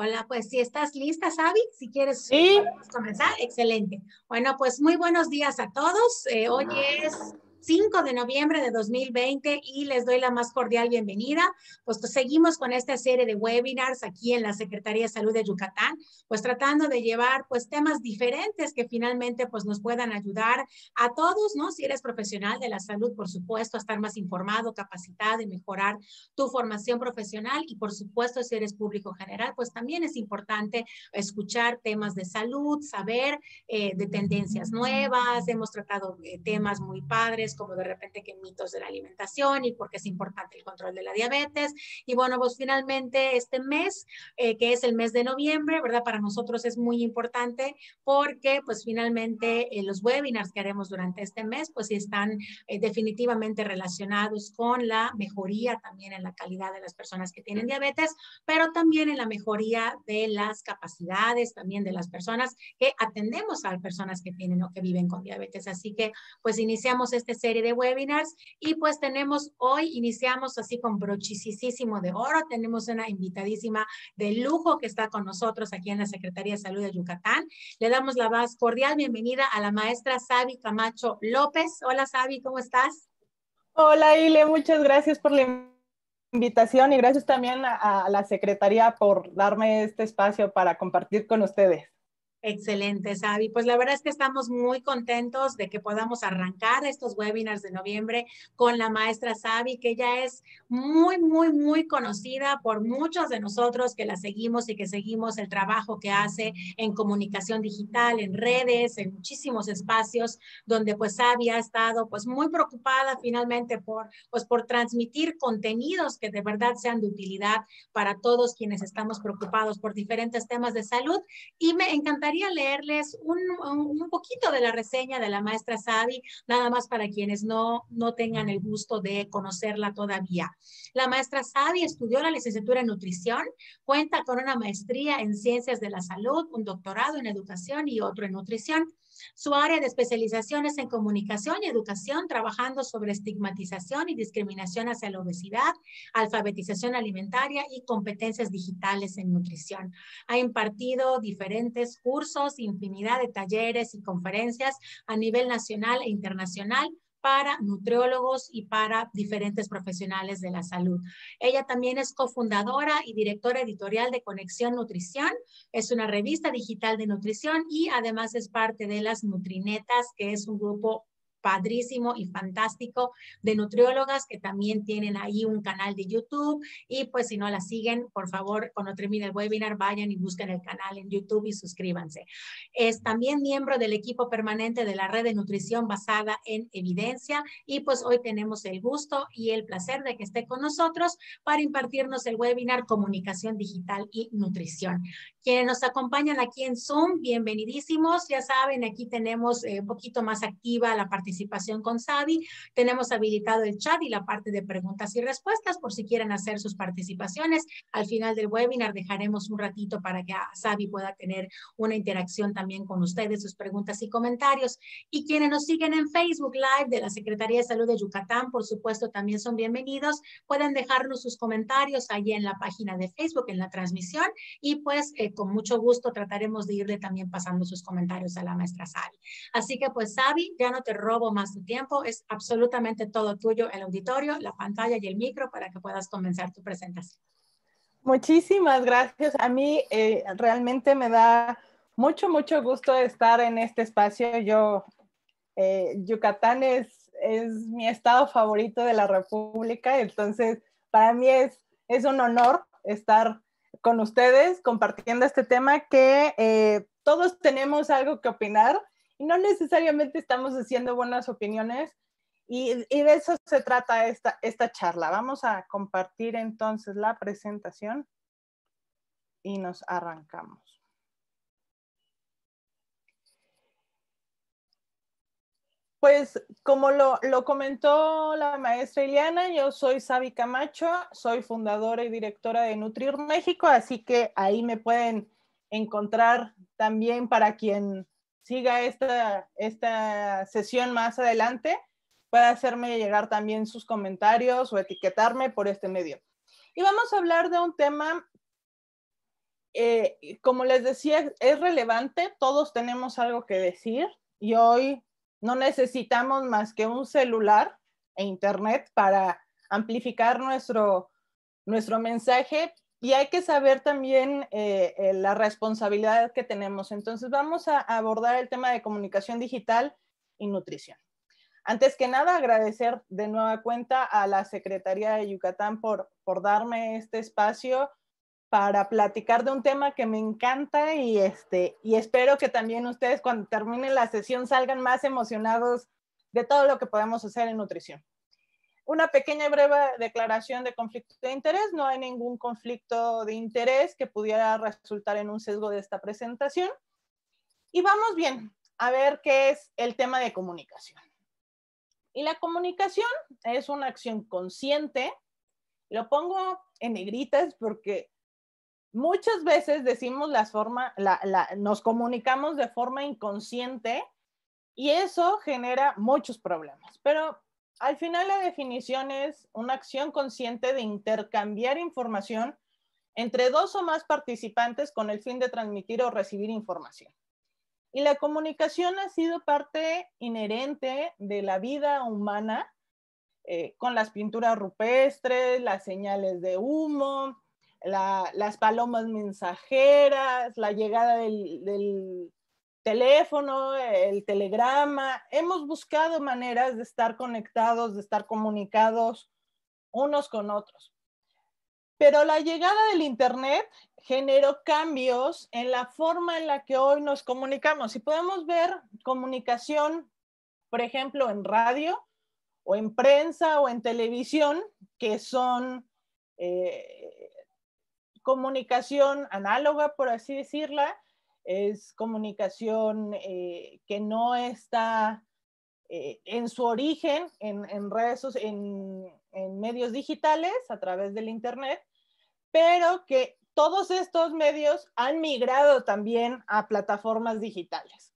Hola, pues si estás lista, Sabi, si quieres comenzar, excelente. Bueno, pues muy buenos días a todos. Eh, hoy es 5 de noviembre de 2020 y les doy la más cordial bienvenida, pues, seguimos con esta serie de webinars aquí en la Secretaría de Salud de Yucatán, pues tratando de llevar pues temas diferentes que finalmente pues nos puedan ayudar a todos, ¿no? Si eres profesional de la salud, por supuesto, a estar más informado, capacitado y mejorar tu formación profesional y por supuesto si eres público general, pues también es importante escuchar temas de salud, saber eh, de tendencias nuevas, hemos tratado eh, temas muy padres como de repente que mitos de la alimentación y por qué es importante el control de la diabetes. Y bueno, pues finalmente este mes, eh, que es el mes de noviembre, ¿verdad? Para nosotros es muy importante porque pues finalmente eh, los webinars que haremos durante este mes, pues sí están eh, definitivamente relacionados con la mejoría también en la calidad de las personas que tienen diabetes, pero también en la mejoría de las capacidades también de las personas que atendemos a personas que tienen o que viven con diabetes. Así que pues iniciamos este serie de webinars y pues tenemos hoy, iniciamos así con brochisísimo de oro, tenemos una invitadísima de lujo que está con nosotros aquí en la Secretaría de Salud de Yucatán. Le damos la más cordial bienvenida a la maestra Sabi Camacho López. Hola Sabi, ¿cómo estás? Hola Ile, muchas gracias por la invitación y gracias también a, la Secretaría por darme este espacio para compartir con ustedes. Excelente, Sabi. Pues la verdad es que estamos muy contentos de que podamos arrancar estos webinars de noviembre con la maestra Sabi, que ya es muy, muy, muy conocida por muchos de nosotros que la seguimos y que seguimos el trabajo que hace en comunicación digital, en redes, en muchísimos espacios donde pues Sabi ha estado pues muy preocupada finalmente por pues por transmitir contenidos que de verdad sean de utilidad para todos quienes estamos preocupados por diferentes temas de salud y me encanta encantaría leerles un, poquito de la reseña de la maestra Sadi, nada más para quienes no, no tengan el gusto de conocerla todavía. La maestra Sadi estudió la licenciatura en nutrición, cuenta con una maestría en ciencias de la salud, un doctorado en educación y otro en nutrición. Su área de especialización es en comunicación y educación, trabajando sobre estigmatización y discriminación hacia la obesidad, alfabetización alimentaria y competencias digitales en nutrición. Ha impartido diferentes cursos, infinidad de talleres y conferencias a nivel nacional e internacional para nutriólogos y para diferentes profesionales de la salud. Ella también es cofundadora y directora editorial de Conexión Nutrición. Es una revista digital de nutrición y además es parte de las Nutrinetas, que es un grupo padrísimo y fantástico de nutriólogas que también tienen ahí un canal de YouTube y pues si no la siguen, por favor, cuando termine el webinar, vayan y busquen el canal en YouTube y suscríbanse. Es también miembro del equipo permanente de la red de nutrición basada en evidencia y pues hoy tenemos el gusto y el placer de que esté con nosotros para impartirnos el webinar Comunicación Digital y Nutrición. Quienes nos acompañan aquí en Zoom, bienvenidísimos. Ya saben, aquí tenemos eh, un poquito más activa la parte participación con Sadi. Tenemos habilitado el chat y la parte de preguntas y respuestas por si quieren hacer sus participaciones. Al final del webinar dejaremos un ratito para que Sabi pueda tener una interacción también con ustedes, sus preguntas y comentarios. Y quienes nos siguen en Facebook Live de la Secretaría de Salud de Yucatán, por supuesto, también son bienvenidos. Pueden dejarnos sus comentarios allí en la página de Facebook, en la transmisión. Y pues eh, con mucho gusto trataremos de irle también pasando sus comentarios a la maestra Sabi. Así que pues Sabi, ya no te robo más tu tiempo. Es absolutamente todo tuyo, el auditorio, la pantalla y el micro para que puedas comenzar tu presentación. Muchísimas gracias. A mí eh, realmente me da mucho, mucho gusto estar en este espacio. Yo, eh, Yucatán es, es mi estado favorito de la República, entonces para mí es, es un honor estar con ustedes compartiendo este tema que eh, todos tenemos algo que opinar y no necesariamente estamos haciendo buenas opiniones. Y, de eso se trata esta, esta charla. Vamos a compartir entonces la presentación y nos arrancamos. Pues como lo, lo comentó la maestra Ileana, yo soy Sabi Camacho, soy fundadora y directora de Nutrir México, así que ahí me pueden encontrar también para quien siga esta, esta sesión más adelante, pueda hacerme llegar también sus comentarios o etiquetarme por este medio. Y vamos a hablar de un tema, eh, como les decía, es relevante, todos tenemos algo que decir y hoy no necesitamos más que un celular e internet para amplificar nuestro, nuestro mensaje y hay que saber también eh, eh, la responsabilidad que tenemos. Entonces vamos a abordar el tema de comunicación digital y nutrición. Antes que nada, agradecer de nueva cuenta a la Secretaría de Yucatán por, por darme este espacio para platicar de un tema que me encanta y, este, y espero que también ustedes cuando termine la sesión salgan más emocionados de todo lo que podemos hacer en nutrición una pequeña y breve declaración de conflicto de interés. No hay ningún conflicto de interés que pudiera resultar en un sesgo de esta presentación. Y vamos bien a ver qué es el tema de comunicación. Y la comunicación es una acción consciente. Lo pongo en negritas porque muchas veces decimos las forma, nos comunicamos de forma inconsciente y eso genera muchos problemas. Pero al final la definición es una acción consciente de intercambiar información entre dos o más participantes con el fin de transmitir o recibir información. Y la comunicación ha sido parte inherente de la vida humana eh, con las pinturas rupestres, las señales de humo, las palomas mensajeras, la llegada del teléfono, el telegrama. Hemos buscado maneras de estar conectados, de estar comunicados unos con otros. Pero la llegada del Internet generó cambios en la forma en la que hoy nos comunicamos. Si podemos ver comunicación, por ejemplo, en radio o en prensa o en televisión, que son eh, comunicación análoga, por así decirla, es comunicación eh, que no está eh, en su origen en, redes, en, en, medios digitales a través del Internet, pero que todos estos medios han migrado también a plataformas digitales.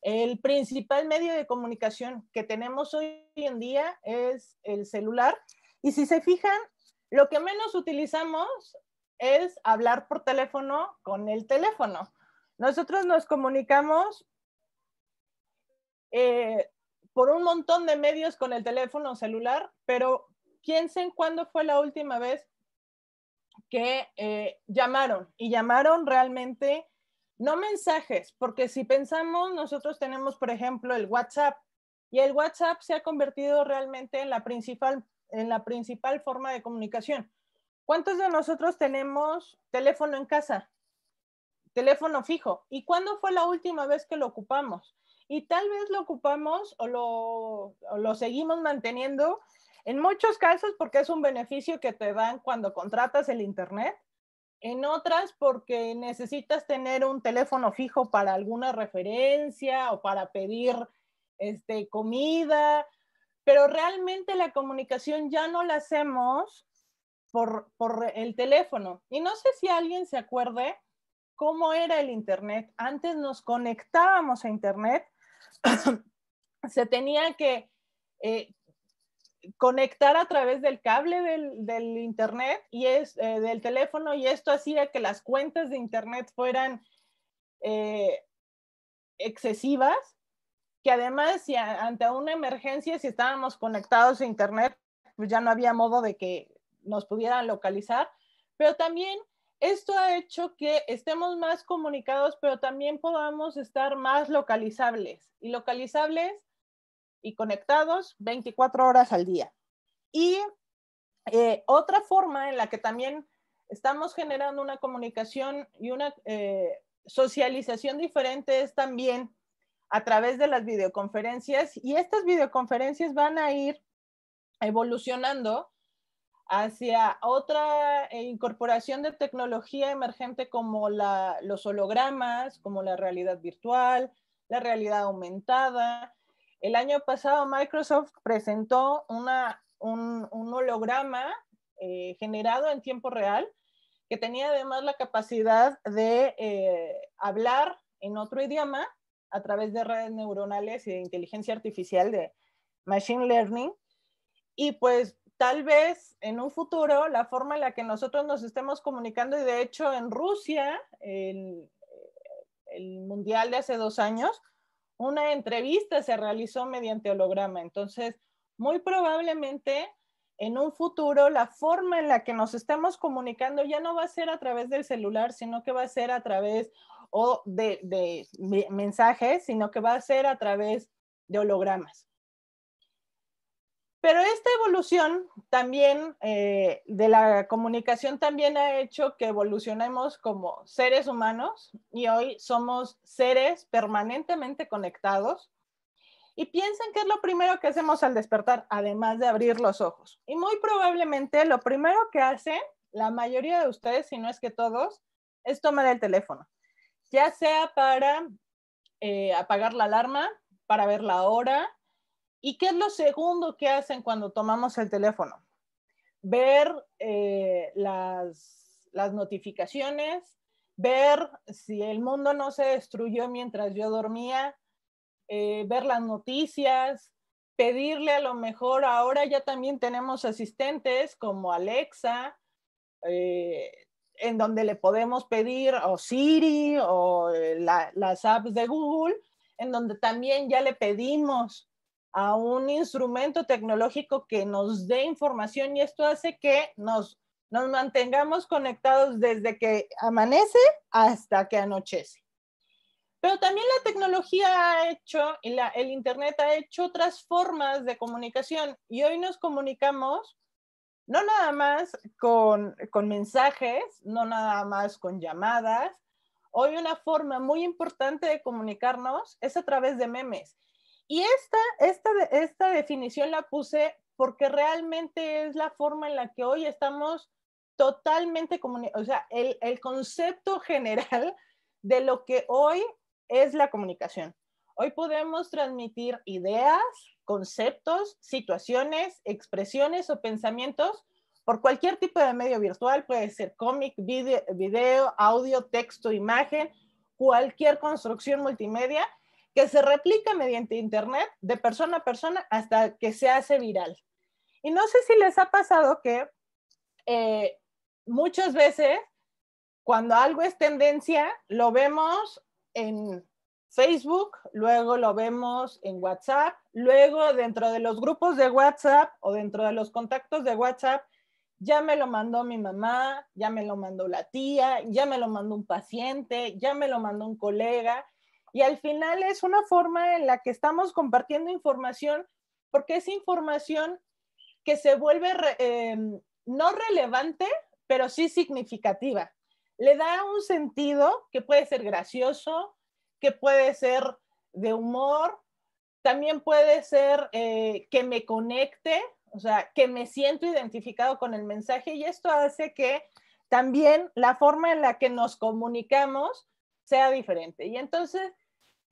El principal medio de comunicación que tenemos hoy en día es el celular. Y si se fijan, lo que menos utilizamos es hablar por teléfono con el teléfono nosotros nos comunicamos eh, por un montón de medios con el teléfono celular, pero piensen cuándo fue la última vez que eh, llamaron y llamaron realmente, no mensajes, porque si pensamos, nosotros tenemos, por ejemplo, el WhatsApp y el WhatsApp se ha convertido realmente en la principal, en la principal forma de comunicación. ¿Cuántos de nosotros tenemos teléfono en casa? teléfono fijo. ¿Y cuándo fue la última vez que lo ocupamos? Y tal vez lo ocupamos o lo, seguimos manteniendo en muchos casos porque es un beneficio que te dan cuando contratas el Internet, en otras porque necesitas tener un teléfono fijo para alguna referencia o para pedir este, comida, pero realmente la comunicación ya no la hacemos por el teléfono. Y no sé si alguien se acuerde cómo era el Internet. Antes nos conectábamos a Internet, se tenía que eh, conectar a través del cable del, Internet y es, eh, del teléfono y esto hacía que las cuentas de Internet fueran eh, excesivas, que además si ante una emergencia, si estábamos conectados a Internet, pues ya no había modo de que nos pudieran localizar, pero también esto ha hecho que estemos más comunicados, pero también podamos estar más localizables y localizables y conectados 24 horas al día. Y eh, otra forma en la que también estamos generando una comunicación y una eh, socialización diferente es también a través de las videoconferencias y estas videoconferencias van a ir evolucionando hacia otra eh, incorporación de tecnología emergente como la, los hologramas, como la realidad virtual, la realidad aumentada. El año pasado Microsoft presentó una, un, holograma eh, generado en tiempo real que tenía además la capacidad de eh, hablar en otro idioma a través de redes neuronales y de inteligencia artificial de machine learning. Y pues tal vez en un futuro la forma en la que nosotros nos estemos comunicando, y de hecho en Rusia, el, el Mundial de hace dos años, una entrevista se realizó mediante holograma. Entonces, muy probablemente en un futuro la forma en la que nos estemos comunicando ya no va a ser a través del celular, sino que va a ser a través de mensajes, sino que va a ser a través de hologramas. Pero esta evolución también eh, de la comunicación también ha hecho que evolucionemos como seres humanos y hoy somos seres permanentemente conectados. Y piensen que es lo primero que hacemos al despertar, además de abrir los ojos. Y muy probablemente lo primero que hacen la mayoría de ustedes, si no es que todos, es tomar el teléfono, ya sea para eh, apagar la alarma, para ver la hora, ¿Y qué es lo segundo que hacen cuando tomamos el teléfono? Ver eh, las, las notificaciones, ver si el mundo no se destruyó mientras yo dormía, eh, ver las noticias, pedirle a lo mejor, ahora ya también tenemos asistentes como Alexa, eh, en donde le podemos pedir o Siri o las apps de Google, en donde también ya le pedimos a un instrumento tecnológico que nos dé información y esto hace que nos, mantengamos conectados desde que amanece hasta que anochece. Pero también la tecnología ha hecho, el Internet ha hecho otras formas de comunicación y hoy nos comunicamos no nada más con mensajes, no nada más con llamadas. Hoy una forma muy importante de comunicarnos es a través de memes. Y esta, definición la puse porque realmente es la forma en la que hoy estamos totalmente comunicando, o sea, el, concepto general de lo que hoy es la comunicación. Hoy podemos transmitir ideas, conceptos, situaciones, expresiones o pensamientos por cualquier tipo de medio virtual, puede ser cómic, video, audio, texto, imagen, cualquier construcción multimedia que se replica mediante Internet de persona a persona hasta que se hace viral. Y no sé si les ha pasado que eh, muchas veces cuando algo es tendencia, lo vemos en Facebook, luego lo vemos en WhatsApp, luego dentro de los grupos de WhatsApp o dentro de los contactos de WhatsApp, ya me lo mandó mi mamá, ya me lo mandó la tía, ya me lo mandó un paciente, ya me lo mandó un colega, y al final es una forma en la que estamos compartiendo información, porque es información que se vuelve eh, no relevante, pero sí significativa. Le da un sentido que puede ser gracioso, que puede ser de humor, también puede ser eh, que me conecte, o sea, que me siento identificado con el mensaje y esto hace que también la forma en la que nos comunicamos sea diferente. Y entonces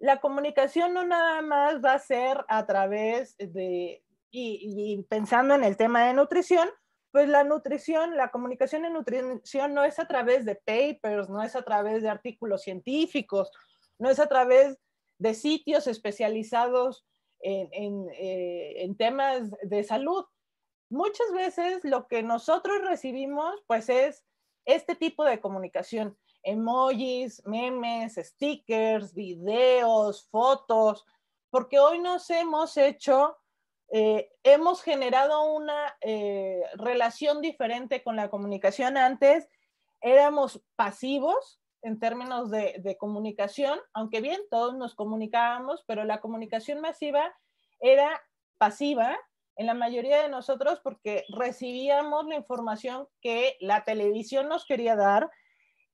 la comunicación no nada más va a ser a través de, y, pensando en el tema de nutrición, pues la nutrición, la comunicación en nutrición no es a través de papers, no es a través de artículos científicos, no es a través de sitios especializados en, en, eh, temas de salud. Muchas veces lo que nosotros recibimos, pues es este tipo de comunicación emojis, memes, stickers, videos, fotos, porque hoy nos hemos hecho, eh, hemos generado una eh, relación diferente con la comunicación. Antes éramos pasivos en términos de comunicación, aunque bien todos nos comunicábamos, pero la comunicación masiva era pasiva, en la mayoría de nosotros porque recibíamos la información que la televisión nos quería dar,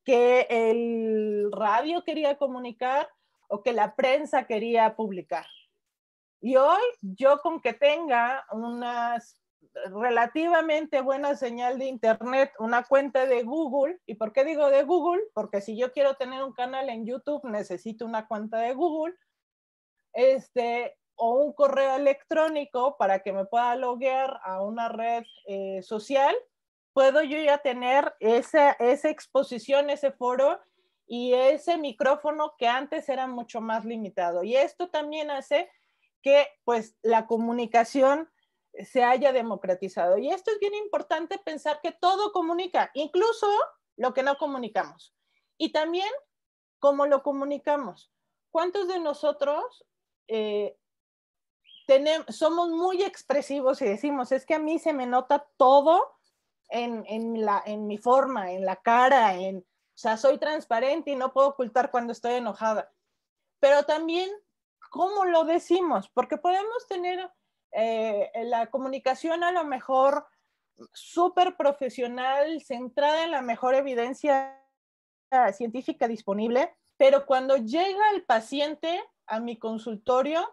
que el radio quería comunicar o que la prensa quería publicar. Y hoy yo con que tenga una relativamente buena señal de internet, una cuenta de Google. ¿Y por qué digo de Google? Porque si yo quiero tener un canal en YouTube, necesito una cuenta de Google. Este, o un correo electrónico para que me pueda loguear a una red eh, social puedo yo ya tener esa, exposición, ese foro y ese micrófono que antes era mucho más limitado. Y esto también hace que pues la comunicación se haya democratizado. Y esto es bien importante pensar que todo comunica, incluso lo que no comunicamos. Y también cómo lo comunicamos. ¿Cuántos de nosotros eh, tenemos, somos muy expresivos y decimos, es que a mí se me nota todo en, en, la, en mi forma, en la cara, en, o sea, soy transparente y no puedo ocultar cuando estoy enojada. Pero también, ¿cómo lo decimos? Porque podemos tener eh, la comunicación a lo mejor súper profesional, centrada en la mejor evidencia científica disponible, pero cuando llega el paciente a mi consultorio,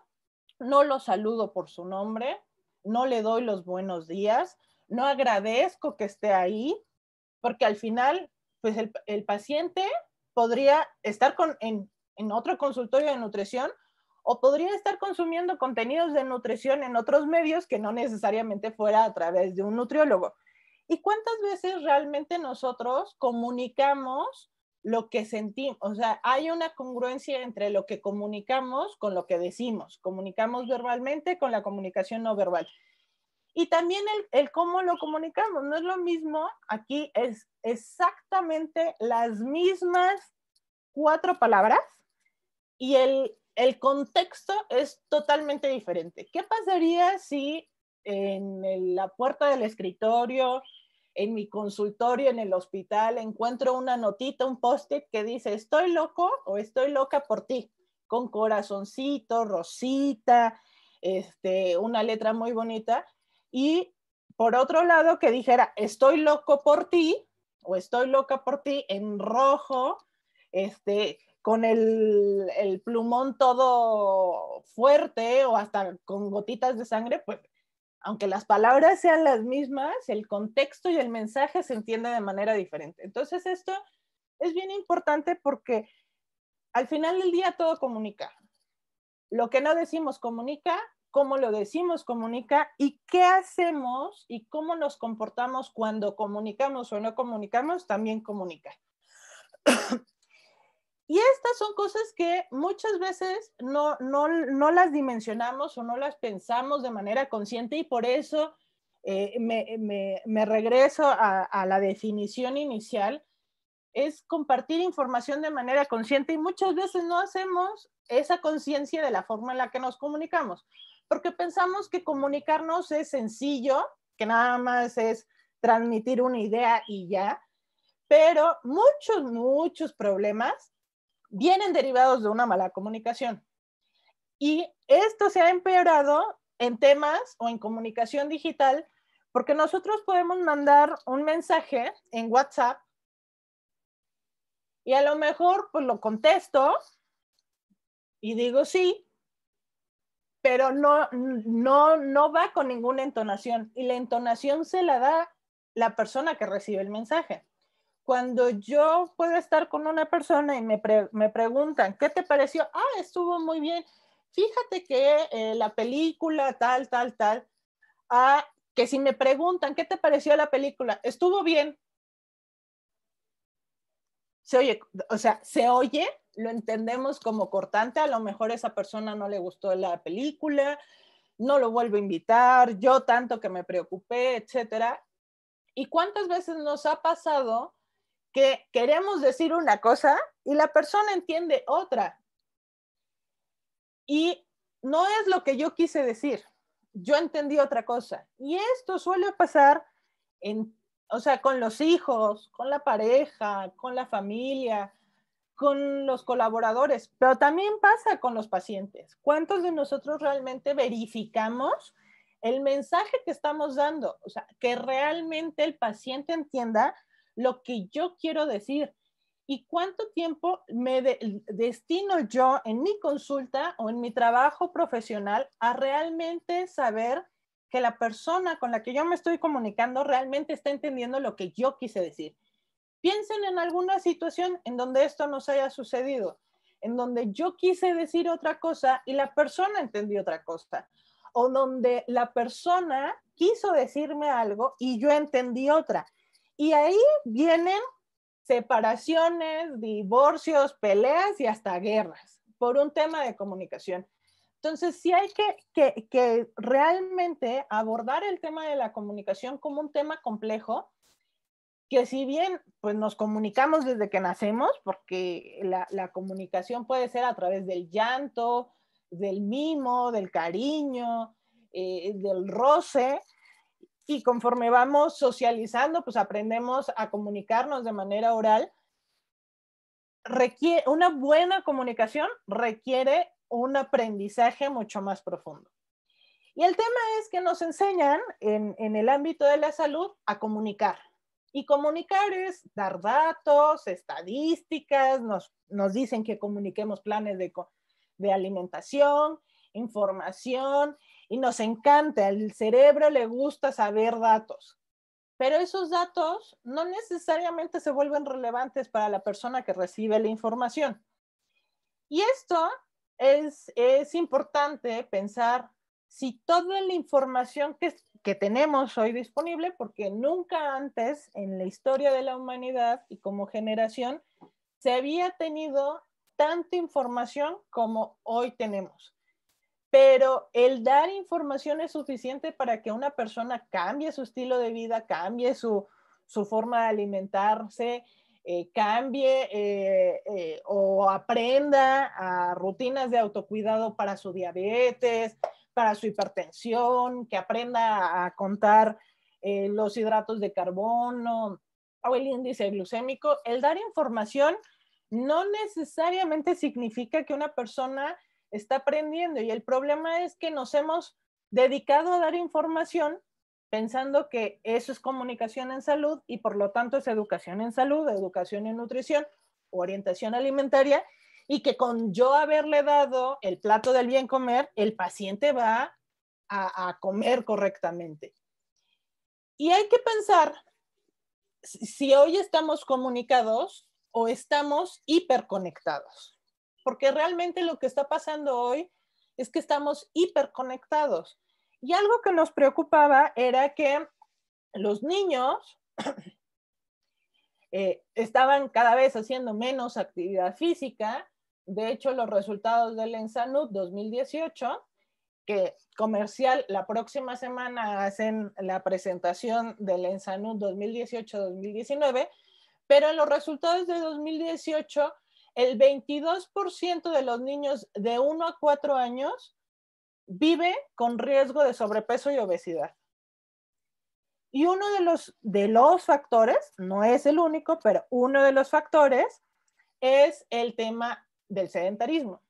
no lo saludo por su nombre, no le doy los buenos días, no agradezco que esté ahí, porque al final, pues el, paciente podría estar en otro consultorio de nutrición o podría estar consumiendo contenidos de nutrición en otros medios que no necesariamente fuera a través de un nutriólogo. ¿Y cuántas veces realmente nosotros comunicamos lo que sentimos? O sea, hay una congruencia entre lo que comunicamos con lo que decimos. Comunicamos verbalmente con la comunicación no verbal. Y también el, cómo lo comunicamos, no es lo mismo, aquí es exactamente las mismas cuatro palabras y el, contexto es totalmente diferente. ¿Qué pasaría si en la puerta del escritorio, en mi consultorio, en el hospital, encuentro una notita, un post-it que dice, estoy loco o estoy loca por ti, con corazoncito, rosita, este, una letra muy bonita, y por otro lado, que dijera, estoy loco por ti o estoy loca por ti en rojo, este, con el, plumón todo fuerte o hasta con gotitas de sangre, pues aunque las palabras sean las mismas, el contexto y el mensaje se entiende de manera diferente. Entonces esto es bien importante porque al final del día todo comunica. Lo que no decimos comunica, cómo lo decimos comunica y qué hacemos y cómo nos comportamos cuando comunicamos o no comunicamos, también comunica. y estas son cosas que muchas veces no, no, no, las dimensionamos o no las pensamos de manera consciente y por eso eh, me, me, regreso a la definición inicial es compartir información de manera consciente y muchas veces no hacemos esa conciencia de la forma en la que nos comunicamos porque pensamos que comunicarnos es sencillo, que nada más es transmitir una idea y ya, pero muchos, muchos problemas vienen derivados de una mala comunicación. Y esto se ha empeorado en temas o en comunicación digital, porque nosotros podemos mandar un mensaje en WhatsApp y a lo mejor pues lo contesto y digo sí, pero no, no, no va con ninguna entonación y la entonación se la da la persona que recibe el mensaje. Cuando yo puedo estar con una persona y me, preguntan, ¿qué te pareció? Ah, estuvo muy bien. Fíjate que eh, la película tal, tal, tal. Ah, que si me preguntan, ¿qué te pareció la película? Estuvo bien. Se oye, o sea, se oye lo entendemos como cortante, a lo mejor esa persona no le gustó la película, no lo vuelvo a invitar, yo tanto que me preocupé, etcétera. ¿Y cuántas veces nos ha pasado que queremos decir una cosa y la persona entiende otra? Y no es lo que yo quise decir, yo entendí otra cosa. Y esto suele pasar o sea, con los hijos, con la pareja, con la familia, con los colaboradores, pero también pasa con los pacientes. ¿Cuántos de nosotros realmente verificamos el mensaje que estamos dando? O sea, que realmente el paciente entienda lo que yo quiero decir y cuánto tiempo me destino yo en mi consulta o en mi trabajo profesional a realmente saber que la persona con la que yo me estoy comunicando realmente está entendiendo lo que yo quise decir Piensen en alguna situación en donde esto nos haya sucedido, en donde yo quise decir otra cosa y la persona entendió otra cosa, o donde la persona quiso decirme algo y yo entendí otra. Y ahí vienen separaciones, divorcios, peleas y hasta guerras por un tema de comunicación. Entonces, si hay que, realmente abordar el tema de la comunicación como un tema complejo que si bien pues nos comunicamos desde que nacemos, porque la, comunicación puede ser a través del llanto, del mimo, del cariño, eh, del roce, y conforme vamos socializando, pues aprendemos a comunicarnos de manera oral. Requiere, una buena comunicación requiere un aprendizaje mucho más profundo. Y el tema es que nos enseñan en el ámbito de la salud a comunicar, y comunicar es dar datos, estadísticas, nos, dicen que comuniquemos planes de, alimentación, información, y nos encanta, al cerebro le gusta saber datos, pero esos datos no necesariamente se vuelven relevantes para la persona que recibe la información. Y esto es, es importante pensar si toda la información que que tenemos hoy disponible, porque nunca antes en la historia de la humanidad y como generación se había tenido tanta información como hoy tenemos. Pero el dar información es suficiente para que una persona cambie su estilo de vida, cambie su, su forma de alimentarse, eh, cambie eh, eh, o aprenda a rutinas de autocuidado para su diabetes, para su hipertensión, que aprenda a contar eh, los hidratos de carbono o el índice glucémico. El dar información no necesariamente significa que una persona está aprendiendo y el problema es que nos hemos dedicado a dar información pensando que eso es comunicación en salud y por lo tanto es educación en salud, educación en nutrición, o orientación alimentaria y que con yo haberle dado el plato del bien comer, el paciente va a, comer correctamente. Y hay que pensar si hoy estamos comunicados o estamos hiperconectados, porque realmente lo que está pasando hoy es que estamos hiperconectados. Y algo que nos preocupaba era que los niños eh, estaban cada vez haciendo menos actividad física, de hecho, los resultados del Ensanud 2018, que comercial, la próxima semana hacen la presentación del Ensanud 2018-2019, pero en los resultados de 2018, el 22% de los niños de 1 a 4 años vive con riesgo de sobrepeso y obesidad. Y uno de los, de los factores, no es el único, pero uno de los factores es el tema del sedentarismo.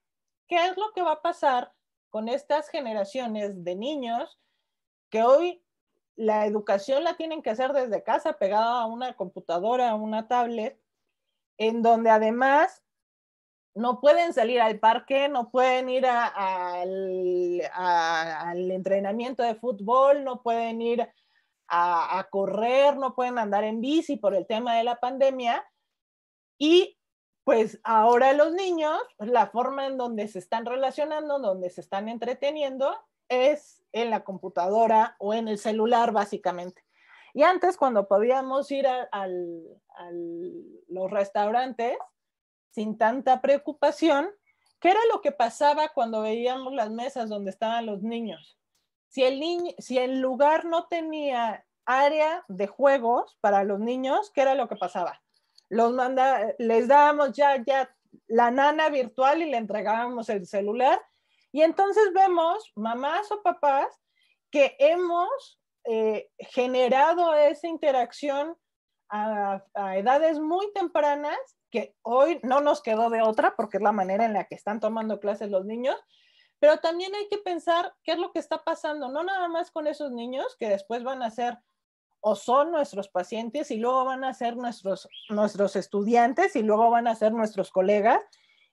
¿Qué es lo que va a pasar con estas generaciones de niños que hoy la educación la tienen que hacer desde casa, pegada a una computadora, a una tablet, en donde además no pueden salir al parque, no pueden ir al, al, entrenamiento de fútbol, no pueden ir a correr, no pueden andar en bici por el tema de la pandemia. Y pues ahora los niños, pues, la forma en donde se están relacionando, donde se están entreteniendo, es en la computadora o en el celular, básicamente. Y antes, cuando podíamos ir a, los restaurantes sin tanta preocupación, ¿qué era lo que pasaba cuando veíamos las mesas donde estaban los niños? Si el, si el lugar no tenía área de juegos para los niños, ¿qué era lo que pasaba? manda, les dábamos ya, ya la nana virtual y le entregábamos el celular. Y entonces vemos mamás o papás que hemos eh, generado esa interacción a, edades muy tempranas, que hoy no nos quedó de otra porque es la manera en la que están tomando clases los niños, pero también hay que pensar qué es lo que está pasando, no nada más con esos niños que después van a ser o son nuestros pacientes y luego van a ser nuestros, nuestros estudiantes y luego van a ser nuestros colegas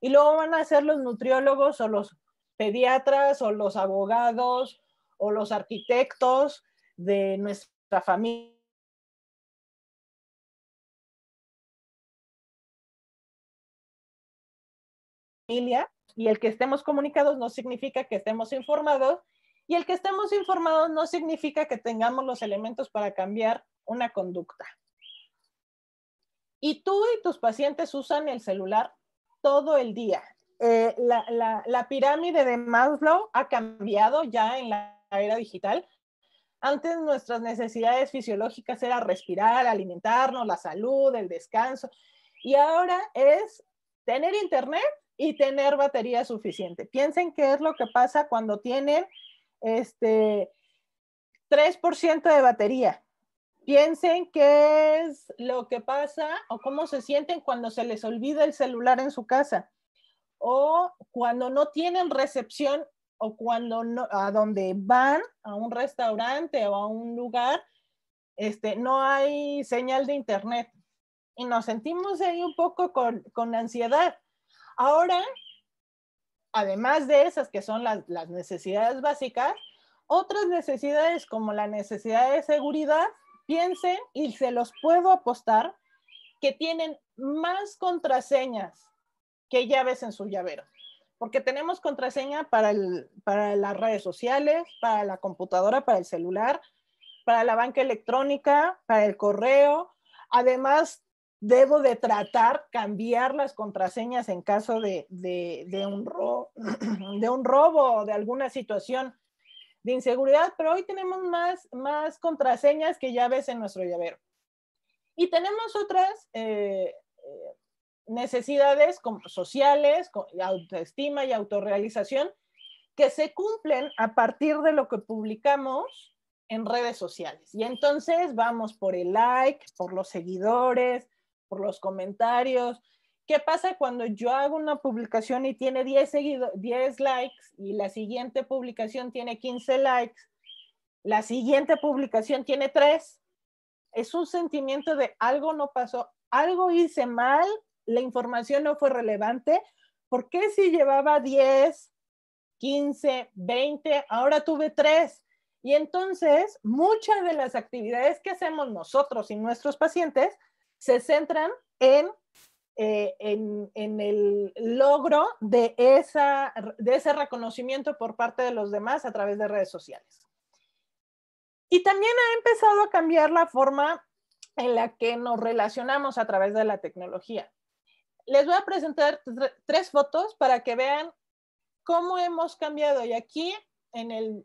y luego van a ser los nutriólogos o los pediatras o los abogados o los arquitectos de nuestra familia. Y el que estemos comunicados no significa que estemos informados y el que estemos informados no significa que tengamos los elementos para cambiar una conducta. Y tú y tus pacientes usan el celular todo el día. Eh, la, la, la, pirámide de Maslow ha cambiado ya en la era digital. Antes nuestras necesidades fisiológicas era respirar, alimentarnos, la salud, el descanso. Y ahora es tener internet y tener batería suficiente. Piensen qué es lo que pasa cuando tienen este, 3% de batería. Piensen qué es lo que pasa o cómo se sienten cuando se les olvida el celular en su casa o cuando no tienen recepción o cuando no, a donde van, a un restaurante o a un lugar, este, no hay señal de internet. Y nos sentimos ahí un poco con, con ansiedad. Ahora además de esas que son las, necesidades básicas, otras necesidades como la necesidad de seguridad, piensen y se los puedo apostar que tienen más contraseñas que llaves en su llavero. Porque tenemos contraseña para, para las redes sociales, para la computadora, para el celular, para la banca electrónica, para el correo. Además, debo de tratar cambiar las contraseñas en caso de, un, de un robo o de alguna situación de inseguridad, pero hoy tenemos más, más contraseñas que llaves en nuestro llavero. Y tenemos otras eh, necesidades sociales, autoestima y autorrealización, que se cumplen a partir de lo que publicamos en redes sociales. Y entonces vamos por el like, por los seguidores, por los comentarios. ¿Qué pasa cuando yo hago una publicación y tiene 10, 10 likes y la siguiente publicación tiene 15 likes? La siguiente publicación tiene 3. Es un sentimiento de algo no pasó, algo hice mal, la información no fue relevante. ¿Por qué si llevaba 10, 15, 20, ahora tuve 3? Y entonces, muchas de las actividades que hacemos nosotros y nuestros pacientes se centran eh, en, en, el logro de, esa, de ese reconocimiento por parte de los demás a través de redes sociales. Y también ha empezado a cambiar la forma en la que nos relacionamos a través de la tecnología. Les voy a presentar tres fotos para que vean cómo hemos cambiado. Y aquí, en el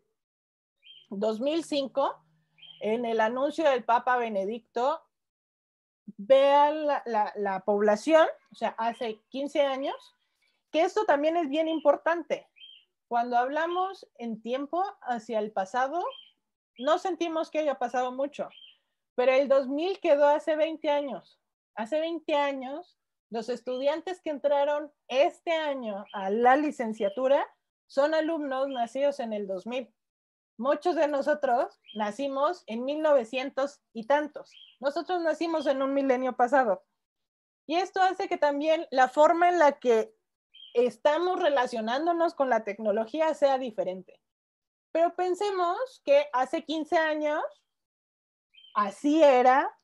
2005, en el anuncio del Papa Benedicto, vea la, la población, o sea, hace 15 años, que esto también es bien importante. Cuando hablamos en tiempo hacia el pasado, no sentimos que haya pasado mucho, pero el 2000 quedó hace 20 años. Hace 20 años, los estudiantes que entraron este año a la licenciatura son alumnos nacidos en el 2000 muchos de nosotros nacimos en 1900 y tantos. Nosotros nacimos en un milenio pasado. Y esto hace que también la forma en la que estamos relacionándonos con la tecnología sea diferente. Pero pensemos que hace 15 años así era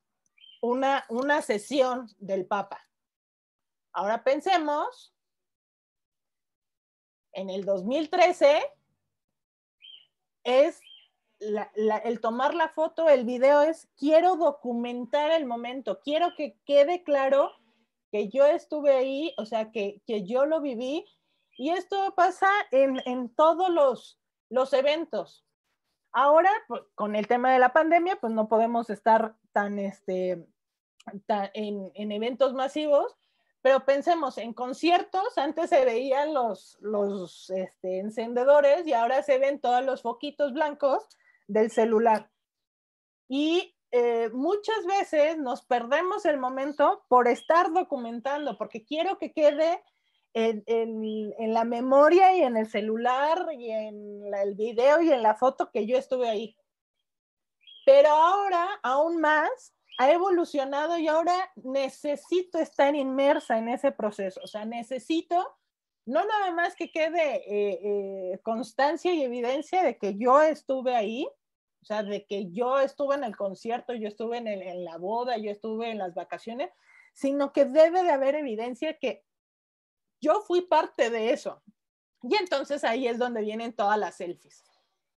una, una sesión del Papa. Ahora pensemos en el 2013 es el tomar la foto, el video es, quiero documentar el momento, quiero que quede claro que yo estuve ahí, o sea, que, yo lo viví. Y esto pasa en, todos los, eventos. Ahora, pues, con el tema de la pandemia, pues no podemos estar tan, este, en eventos masivos, pero pensemos, en conciertos antes se veían los, este, encendedores y ahora se ven todos los foquitos blancos del celular. Y eh, muchas veces nos perdemos el momento por estar documentando, porque quiero que quede en, la memoria y en el celular y en el video y en la foto que yo estuve ahí. Pero ahora, aún más, ha evolucionado y ahora necesito estar inmersa en ese proceso. O sea, necesito no nada más que quede eh, eh, constancia y evidencia de que yo estuve ahí, o sea, de que yo estuve en el concierto, yo estuve en, en la boda, yo estuve en las vacaciones, sino que debe de haber evidencia que yo fui parte de eso. Y entonces ahí es donde vienen todas las selfies.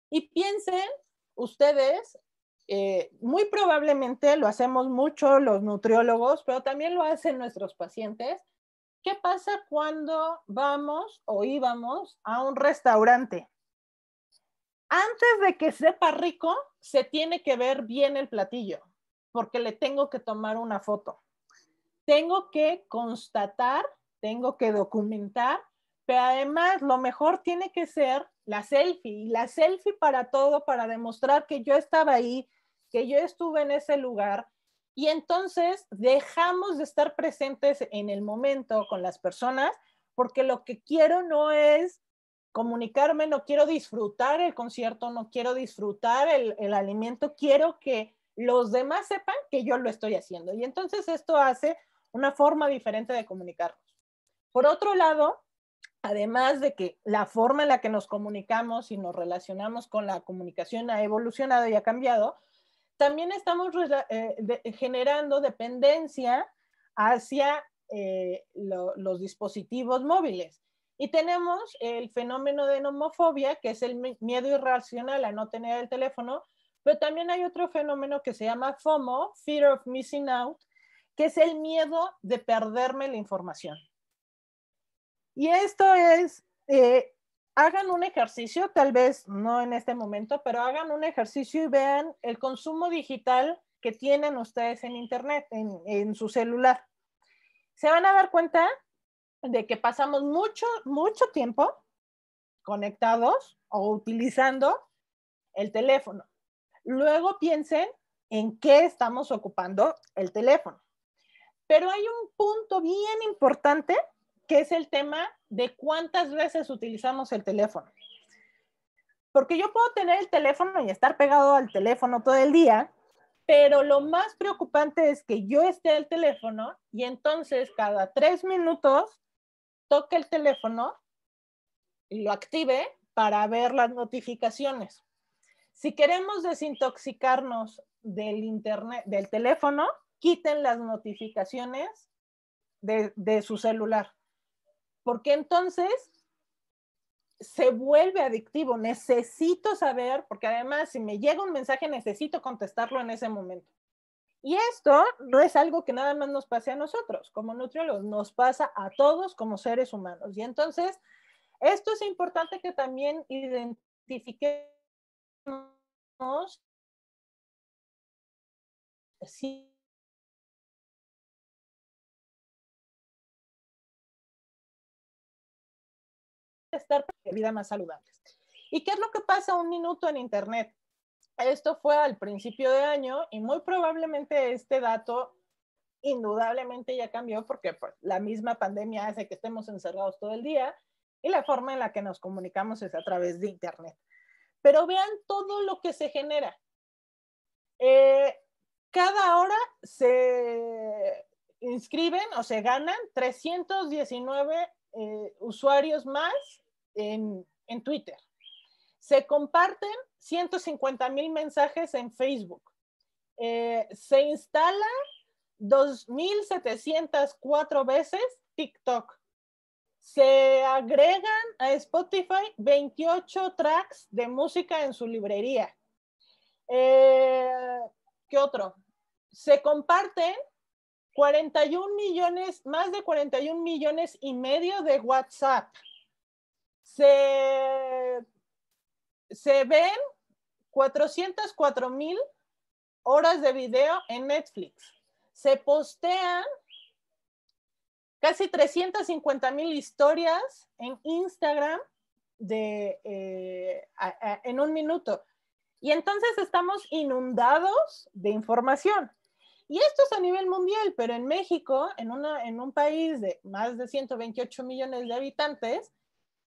Y piensen ustedes eh, muy probablemente lo hacemos mucho los nutriólogos, pero también lo hacen nuestros pacientes. ¿Qué pasa cuando vamos o íbamos a un restaurante? Antes de que sepa rico, se tiene que ver bien el platillo, porque le tengo que tomar una foto. Tengo que constatar, tengo que documentar, pero además lo mejor tiene que ser la selfie. Y la selfie para todo, para demostrar que yo estaba ahí, que yo estuve en ese lugar y entonces dejamos de estar presentes en el momento con las personas porque lo que quiero no es comunicarme, no quiero disfrutar el concierto, no quiero disfrutar el, el alimento, quiero que los demás sepan que yo lo estoy haciendo. Y entonces esto hace una forma diferente de comunicarnos. Por otro lado, además de que la forma en la que nos comunicamos y nos relacionamos con la comunicación ha evolucionado y ha cambiado, también estamos eh, generando dependencia hacia eh, los dispositivos móviles. Y tenemos el fenómeno de nomofobia, que es el miedo irracional a no tener el teléfono, pero también hay otro fenómeno que se llama FOMO, Fear of Missing Out, que es el miedo de perderme la información. Y esto es eh, hagan un ejercicio, tal vez no en este momento, pero hagan un ejercicio y vean el consumo digital que tienen ustedes en Internet, en, su celular. Se van a dar cuenta de que pasamos mucho, mucho tiempo conectados o utilizando el teléfono. Luego piensen en qué estamos ocupando el teléfono. Pero hay un punto bien importante que es el tema de cuántas veces utilizamos el teléfono. Porque yo puedo tener el teléfono y estar pegado al teléfono todo el día, pero lo más preocupante es que yo esté al teléfono y entonces cada tres minutos toque el teléfono y lo active para ver las notificaciones. Si queremos desintoxicarnos del internet, del teléfono, quiten las notificaciones de su celular porque entonces se vuelve adictivo. Necesito saber, porque además si me llega un mensaje necesito contestarlo en ese momento. Y esto no es algo que nada más nos pase a nosotros como nutriólogos, nos pasa a todos como seres humanos. Y entonces, esto es importante que también identifiquemos estar de vida más saludables. ¿Y qué es lo que pasa un minuto en Internet? Esto fue al principio de año y muy probablemente este dato indudablemente ya cambió porque pues, la misma pandemia hace que estemos encerrados todo el día y la forma en la que nos comunicamos es a través de Internet. Pero vean todo lo que se genera. Eh, cada hora se inscriben o se ganan 319 eh, usuarios más en, Twitter. Se comparten 150 mil mensajes en Facebook. Eh, se instala 2.704 veces TikTok. Se agregan a Spotify 28 tracks de música en su librería. Eh, ¿Qué otro? Se comparten 41 millones, más de 41 millones y medio de WhatsApp se, ven 404 mil horas de video en Netflix. Se postean casi 350 mil historias en Instagram eh, en un minuto. Y entonces estamos inundados de información. Y esto es a nivel mundial, pero en México, en, en un país de más de 128 millones de habitantes,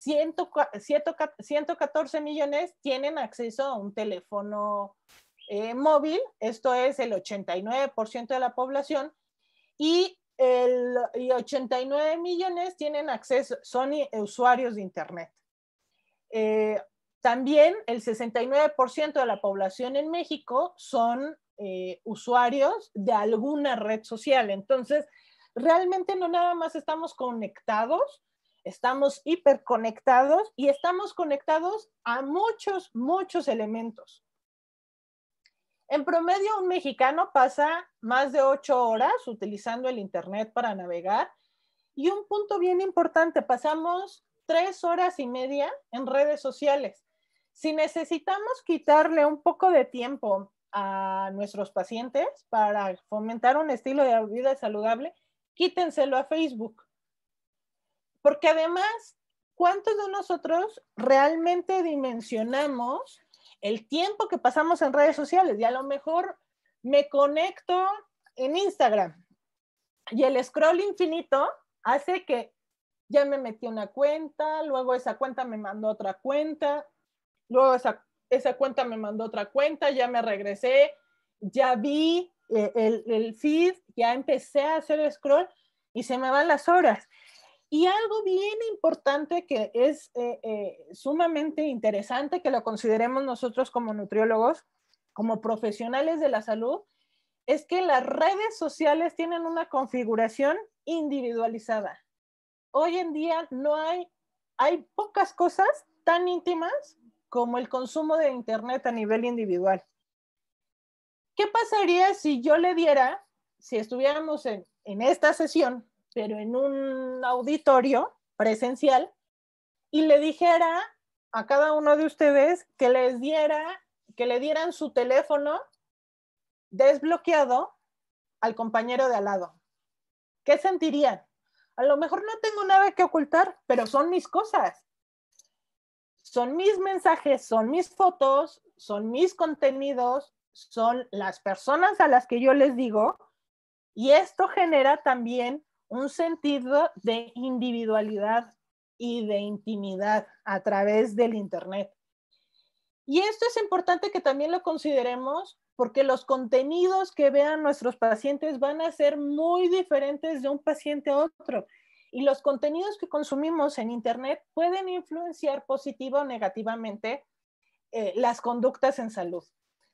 114 millones tienen acceso a un teléfono eh, móvil, esto es el 89% de la población, y, el, y 89 millones tienen acceso, son usuarios de Internet. Eh, también el 69% de la población en México son eh, usuarios de alguna red social. Entonces, realmente no nada más estamos conectados, estamos hiperconectados y estamos conectados a muchos, muchos elementos. En promedio, un mexicano pasa más de ocho horas utilizando el Internet para navegar. Y un punto bien importante, pasamos tres horas y media en redes sociales. Si necesitamos quitarle un poco de tiempo a nuestros pacientes para fomentar un estilo de vida saludable, quítenselo a Facebook. Porque además, ¿cuántos de nosotros realmente dimensionamos el tiempo que pasamos en redes sociales? Y a lo mejor me conecto en Instagram y el scroll infinito hace que ya me metí una cuenta, luego esa cuenta me mandó otra cuenta, luego esa, esa cuenta me mandó otra cuenta, ya me regresé, ya vi eh, el, el, feed, ya empecé a hacer scroll y se me van las horas. Y algo bien importante que es eh, eh, sumamente interesante que lo consideremos nosotros como nutriólogos, como profesionales de la salud, es que las redes sociales tienen una configuración individualizada. Hoy en día no hay, hay pocas cosas tan íntimas como el consumo de Internet a nivel individual. ¿Qué pasaría si yo le diera, si estuviéramos en esta sesión, pero en un auditorio presencial y le dijera a cada uno de ustedes que les diera, que le dieran su teléfono desbloqueado al compañero de al lado. ¿Qué sentirían? A lo mejor no tengo nada que ocultar, pero son mis cosas. Son mis mensajes, son mis fotos, son mis contenidos, son las personas a las que yo les digo. Y esto genera también un sentido de individualidad y de intimidad a través del Internet. Y esto es importante que también lo consideremos porque los contenidos que vean nuestros pacientes van a ser muy diferentes de un paciente a otro. Y los contenidos que consumimos en Internet pueden influenciar positiva o negativamente eh, las conductas en salud.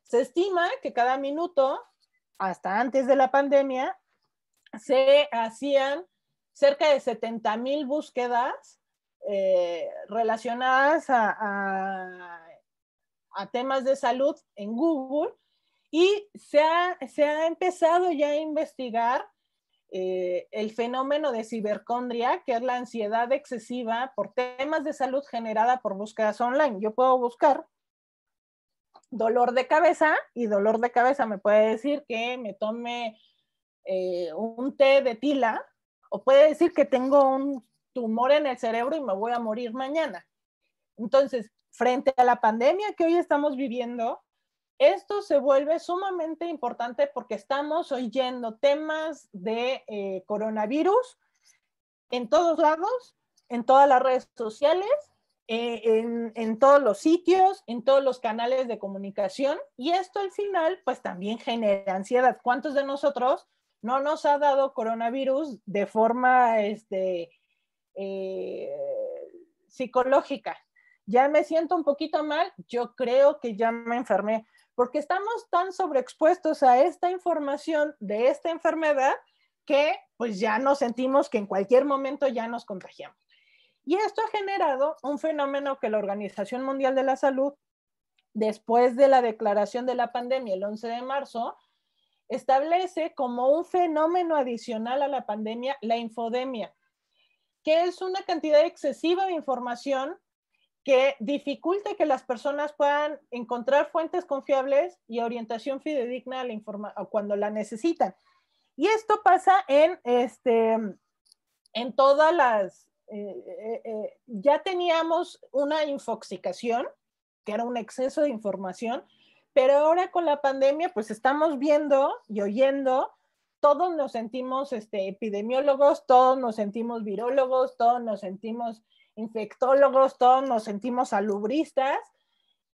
Se estima que cada minuto, hasta antes de la pandemia, se hacían cerca de 70.000 búsquedas eh, relacionadas a, temas de salud en Google y se ha, empezado ya a investigar eh, el fenómeno de cibercondria, que es la ansiedad excesiva por temas de salud generada por búsquedas online. Yo puedo buscar dolor de cabeza y dolor de cabeza me puede decir que me tome eh, un té de tila, o puede decir que tengo un tumor en el cerebro y me voy a morir mañana. Entonces, frente a la pandemia que hoy estamos viviendo, esto se vuelve sumamente importante porque estamos oyendo temas de eh, coronavirus en todos lados, en todas las redes sociales, eh, en, en todos los sitios, en todos los canales de comunicación. Y esto al final, pues también genera ansiedad. ¿Cuántos de nosotros no nos ha dado coronavirus de forma este, eh, psicológica. Ya me siento un poquito mal, yo creo que ya me enfermé, porque estamos tan sobreexpuestos a esta información de esta enfermedad que pues ya nos sentimos que en cualquier momento ya nos contagiamos. Y esto ha generado un fenómeno que la Organización Mundial de la Salud, después de la declaración de la pandemia el 11 de marzo, establece como un fenómeno adicional a la pandemia la infodemia, que es una cantidad excesiva de información que dificulta que las personas puedan encontrar fuentes confiables y orientación fidedigna cuando la necesitan. Y esto pasa en, este, todas las... Eh, eh, eh, ya teníamos una infoxicación, que era un exceso de información, pero ahora con la pandemia, pues estamos viendo y oyendo, todos nos sentimos este, epidemiólogos, todos nos sentimos virólogos, todos nos sentimos infectólogos, todos nos sentimos salubristas,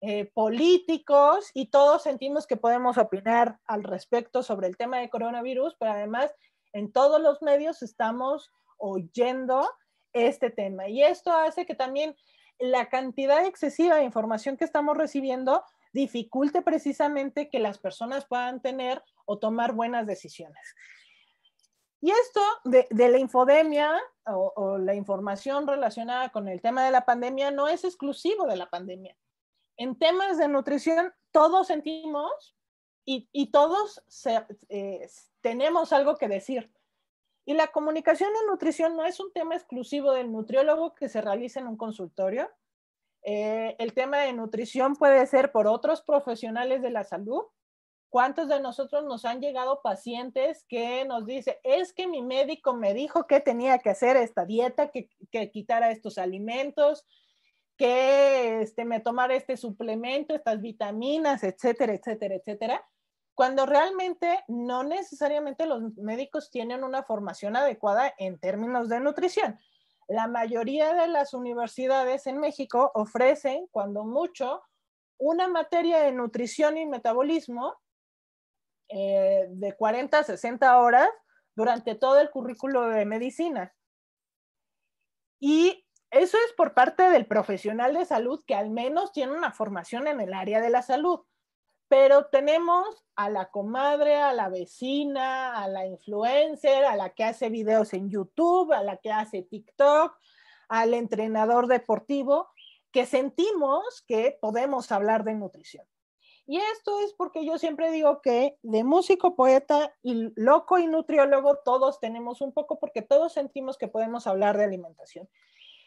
eh, políticos y todos sentimos que podemos opinar al respecto sobre el tema de coronavirus, pero además en todos los medios estamos oyendo este tema. Y esto hace que también la cantidad excesiva de información que estamos recibiendo dificulte precisamente que las personas puedan tener o tomar buenas decisiones. Y esto de, la infodemia o, la información relacionada con el tema de la pandemia no es exclusivo de la pandemia. En temas de nutrición, todos sentimos y, y todos eh, tenemos algo que decir. Y la comunicación en nutrición no es un tema exclusivo del nutriólogo que se realiza en un consultorio, eh, el tema de nutrición puede ser por otros profesionales de la salud. ¿Cuántos de nosotros nos han llegado pacientes que nos dice, es que mi médico me dijo que tenía que hacer esta dieta, que, quitara estos alimentos, que este, me tomara este suplemento, estas vitaminas, etcétera, etcétera, etcétera? Cuando realmente no necesariamente los médicos tienen una formación adecuada en términos de nutrición. La mayoría de las universidades en México ofrecen, cuando mucho, una materia de nutrición y metabolismo eh, de 40 a 60 horas durante todo el currículo de medicina. Y eso es por parte del profesional de salud que al menos tiene una formación en el área de la salud pero tenemos a la comadre, a la vecina, a la influencer, a la que hace videos en YouTube, a la que hace TikTok, al entrenador deportivo, que sentimos que podemos hablar de nutrición. Y esto es porque yo siempre digo que de músico, poeta y loco y nutriólogo todos tenemos un poco porque todos sentimos que podemos hablar de alimentación.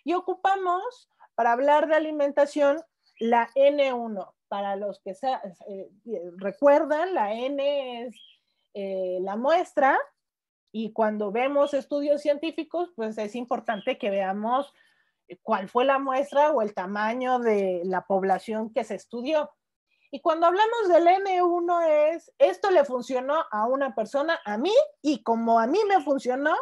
Y ocupamos para hablar de alimentación la N1. Para los que eh, recuerdan, la N es eh, la muestra y cuando vemos estudios científicos, pues es importante que veamos cuál fue la muestra o el tamaño de la población que se estudió. Y cuando hablamos del N1 es, esto le funcionó a una persona, a mí, y como a mí me funcionó,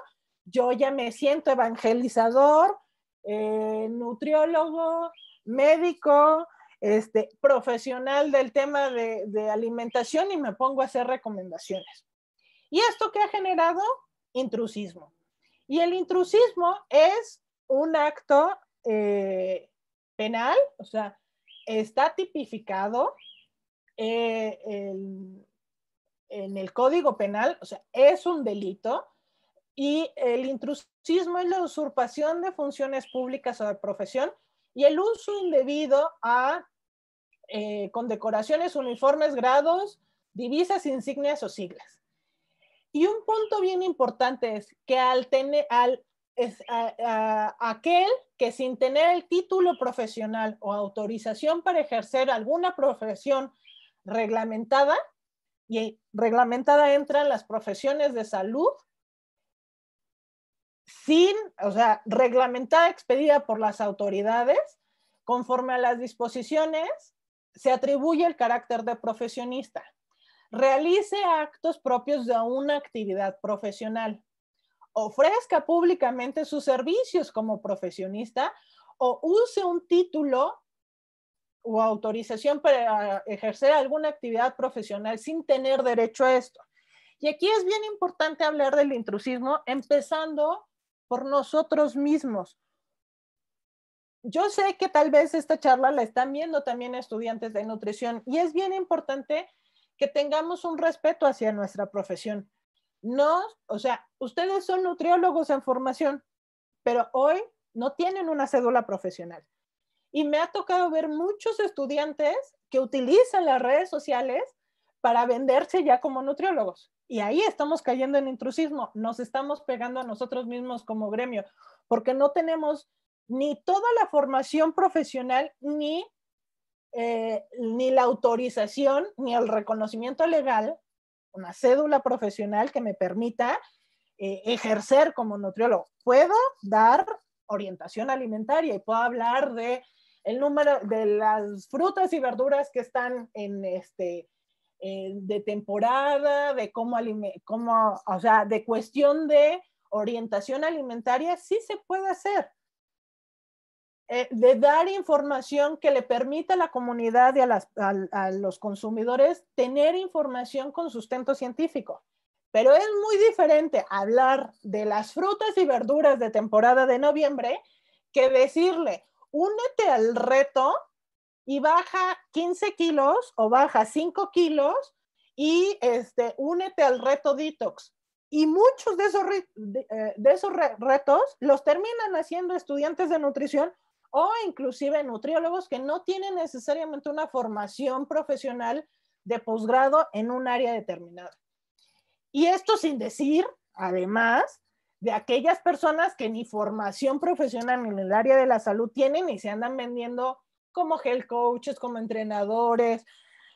yo ya me siento evangelizador, eh, nutriólogo, médico, este, profesional del tema de, alimentación y me pongo a hacer recomendaciones. ¿Y esto qué ha generado? Intrusismo. Y el intrusismo es un acto eh, penal, o sea, está tipificado eh, en el Código Penal, o sea, es un delito. Y el intrusismo es la usurpación de funciones públicas o de profesión y el uso indebido a eh, condecoraciones, uniformes, grados, divisas, insignias o siglas. Y un punto bien importante es que al tener, al, aquel que sin tener el título profesional o autorización para ejercer alguna profesión reglamentada, y reglamentada entran las profesiones de salud, sin, o sea, reglamentada, expedida por las autoridades, conforme a las disposiciones, se atribuye el carácter de profesionista. Realice actos propios de una actividad profesional. Ofrezca públicamente sus servicios como profesionista o use un título o autorización para ejercer alguna actividad profesional sin tener derecho a esto. Y aquí es bien importante hablar del intrusismo, empezando por nosotros mismos. Yo sé que tal vez esta charla la están viendo también estudiantes de nutrición y es bien importante que tengamos un respeto hacia nuestra profesión. No, o sea, ustedes son nutriólogos en formación, pero hoy no tienen una cédula profesional. Y me ha tocado ver muchos estudiantes que utilizan las redes sociales para venderse ya como nutriólogos. Y ahí estamos cayendo en intrusismo, nos estamos pegando a nosotros mismos como gremio, porque no tenemos ni toda la formación profesional, ni, eh, ni la autorización, ni el reconocimiento legal, una cédula profesional que me permita eh, ejercer como nutriólogo. Puedo dar orientación alimentaria y puedo hablar de el número de las frutas y verduras que están en este eh, de temporada, de cómo, o sea, de cuestión de orientación alimentaria, sí se puede hacer. Eh, de dar información que le permita a la comunidad y a, a, los consumidores tener información con sustento científico. Pero es muy diferente hablar de las frutas y verduras de temporada de noviembre que decirle, únete al reto y baja 15 kilos o baja 5 kilos y este, únete al reto detox. Y muchos de esos, eh, de, esos retos los terminan haciendo estudiantes de nutrición o inclusive nutriólogos que no tienen necesariamente una formación profesional de posgrado en un área determinada. Y esto sin decir, además, de aquellas personas que ni formación profesional en el área de la salud tienen y se andan vendiendo como health coaches, como entrenadores,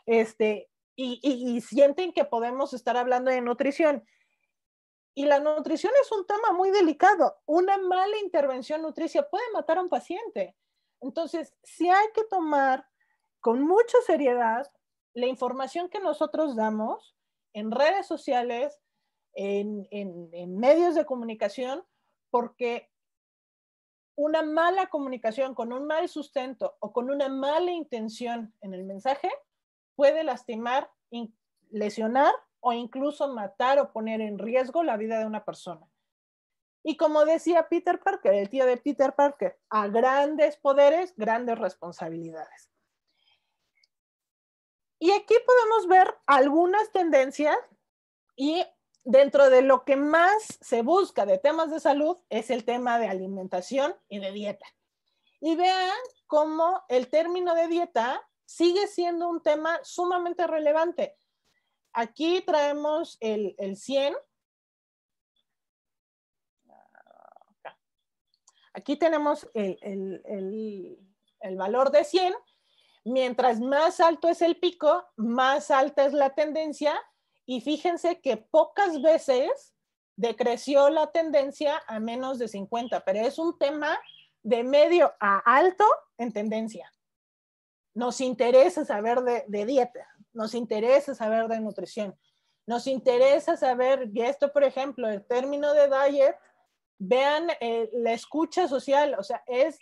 este, y, sienten que podemos estar hablando de nutrición. Y la nutrición es un tema muy delicado. Una mala intervención nutricia puede matar a un paciente. Entonces, sí hay que tomar con mucha seriedad la información que nosotros damos en redes sociales, en medios de comunicación, porque una mala comunicación, con un mal sustento o con una mala intención en el mensaje, puede lastimar, lesionar o incluso matar o poner en riesgo la vida de una persona. Y como decía Peter Parker, el tío de Peter Parker, a grandes poderes, grandes responsabilidades. Y aquí podemos ver algunas tendencias y dentro de lo que más se busca de temas de salud es el tema de alimentación y de dieta. Y vean cómo el término de dieta sigue siendo un tema sumamente relevante. Aquí traemos el, el 100. Aquí tenemos el, el valor de 100. Mientras más alto es el pico, más alta es la tendencia y fíjense que pocas veces decreció la tendencia a menos de 50, pero es un tema de medio a alto en tendencia. Nos interesa saber de, dieta, nos interesa saber de nutrición, nos interesa saber, y esto por ejemplo, el término de diet, vean eh, la escucha social, o sea, es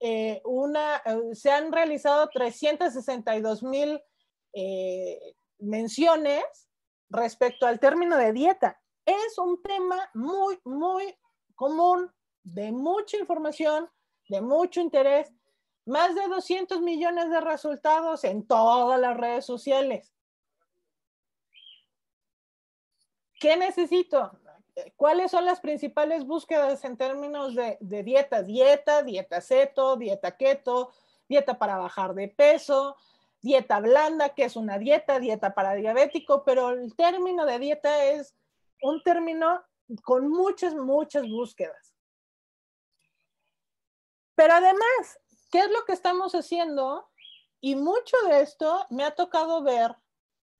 eh, una, eh, se han realizado 362 mil menciones respecto al término de dieta. Es un tema muy, muy común, de mucha información, de mucho interés. Más de 200 millones de resultados en todas las redes sociales. ¿Qué necesito? ¿Cuáles son las principales búsquedas en términos de, dieta? Dieta, dieta seto, dieta keto, dieta para bajar de peso, dieta blanda, que es una dieta, dieta para diabético, pero el término de dieta es un término con muchas, muchas búsquedas. Pero además, ¿qué es lo que estamos haciendo? Y mucho de esto me ha tocado ver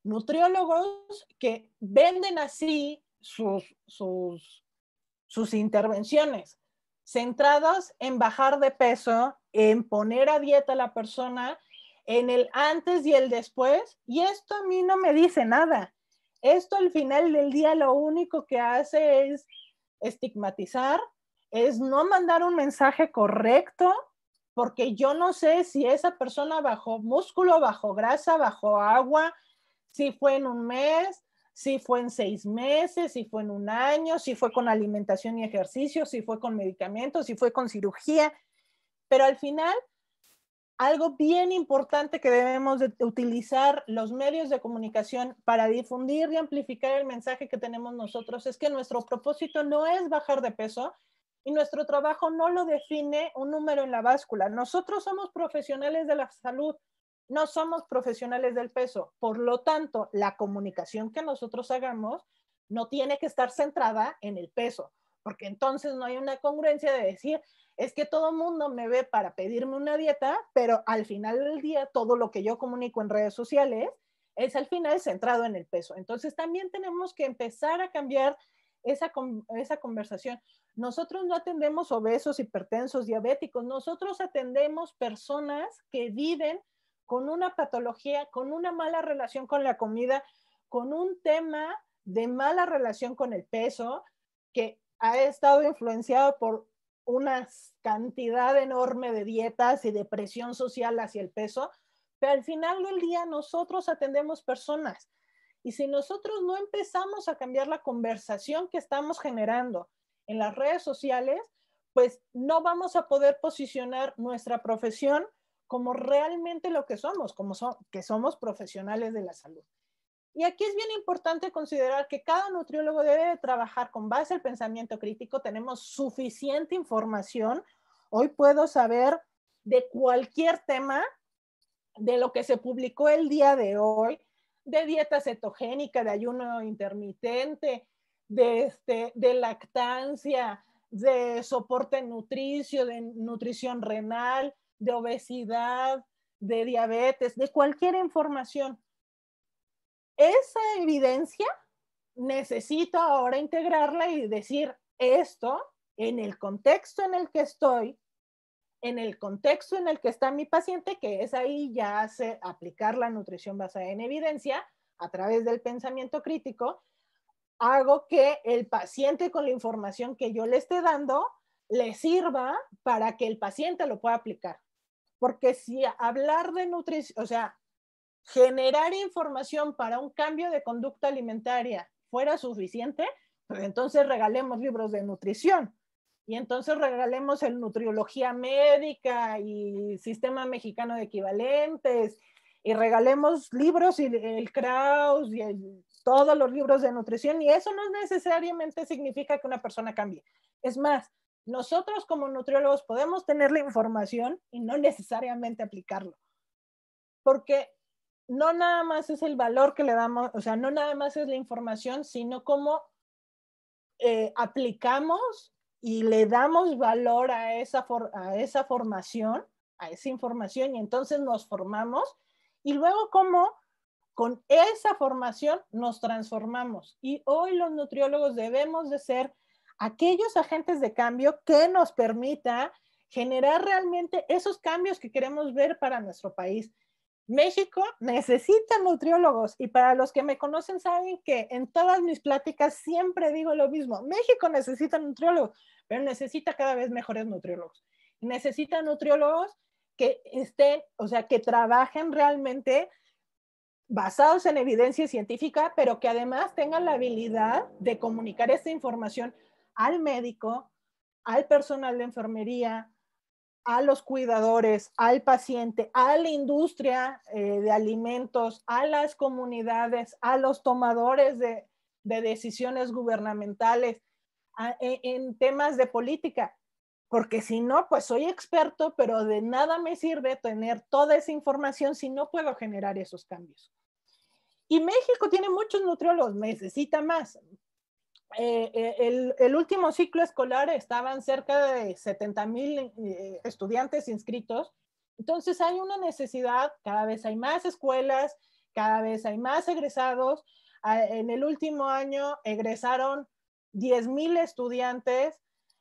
nutriólogos que venden así sus, sus, sus intervenciones, centradas en bajar de peso, en poner a dieta a la persona en el antes y el después, y esto a mí no me dice nada. Esto al final del día lo único que hace es estigmatizar, es no mandar un mensaje correcto, porque yo no sé si esa persona bajó músculo, bajó grasa, bajó agua, si fue en un mes, si fue en seis meses, si fue en un año, si fue con alimentación y ejercicio, si fue con medicamentos, si fue con cirugía. Pero al final algo bien importante que debemos utilizar los medios de comunicación para difundir y amplificar el mensaje que tenemos nosotros es que nuestro propósito no es bajar de peso y nuestro trabajo no lo define un número en la báscula. Nosotros somos profesionales de la salud, no somos profesionales del peso. Por lo tanto, la comunicación que nosotros hagamos no tiene que estar centrada en el peso, porque entonces no hay una congruencia de decir, es que todo mundo me ve para pedirme una dieta, pero al final del día todo lo que yo comunico en redes sociales es al final centrado en el peso. Entonces también tenemos que empezar a cambiar esa, esa conversación. Nosotros no atendemos obesos, hipertensos, diabéticos, nosotros atendemos personas que viven con una patología, con una mala relación con la comida, con un tema de mala relación con el peso que ha estado influenciado por una cantidad enorme de dietas y de presión social hacia el peso, pero al final del día nosotros atendemos personas. Y si nosotros no empezamos a cambiar la conversación que estamos generando en las redes sociales, pues no vamos a poder posicionar nuestra profesión como realmente lo que somos, como que somos profesionales de la salud. Y aquí es bien importante considerar que cada nutriólogo debe trabajar con base al pensamiento crítico. Tenemos suficiente información. Hoy puedo saber de cualquier tema, de lo que se publicó el día de hoy, de dieta cetogénica, de ayuno intermitente, de, este, de lactancia, de soporte nutricio, de nutrición renal, de obesidad, de diabetes, de cualquier información esa evidencia necesito ahora integrarla y decir esto en el contexto en el que estoy, en el contexto en el que está mi paciente, que es ahí ya hace aplicar la nutrición basada en evidencia a través del pensamiento crítico, hago que el paciente con la información que yo le esté dando le sirva para que el paciente lo pueda aplicar. Porque si hablar de nutrición, o sea, generar información para un cambio de conducta alimentaria fuera suficiente, pues entonces regalemos libros de nutrición y entonces regalemos el Nutriología Médica y Sistema Mexicano de Equivalentes y regalemos libros y el Kraus y todos los libros de nutrición y eso no necesariamente significa que una persona cambie. Es más, nosotros como nutriólogos podemos tener la información y no necesariamente aplicarlo. Porque no nada más es el valor que le damos, o sea, no nada más es la información, sino cómo eh, aplicamos y le damos valor a esa, a esa formación, a esa información, y entonces nos formamos, y luego cómo con esa formación nos transformamos. Y hoy los nutriólogos debemos de ser aquellos agentes de cambio que nos permita generar realmente esos cambios que queremos ver para nuestro país. México necesita nutriólogos y para los que me conocen saben que en todas mis pláticas siempre digo lo mismo, México necesita nutriólogos, pero necesita cada vez mejores nutriólogos. Necesita nutriólogos que estén, o sea, que trabajen realmente basados en evidencia científica, pero que además tengan la habilidad de comunicar esta información al médico, al personal de enfermería, a los cuidadores, al paciente, a la industria eh, de alimentos, a las comunidades, a los tomadores de, decisiones gubernamentales en, en, temas de política. Porque si no, pues soy experto, pero de nada me sirve tener toda esa información si no puedo generar esos cambios. Y México tiene muchos nutriólogos, necesita más, eh, eh, el, último ciclo escolar estaban cerca de 70 mil eh, estudiantes inscritos. Entonces hay una necesidad, cada vez hay más escuelas, cada vez hay más egresados. En el último año egresaron 10 mil estudiantes.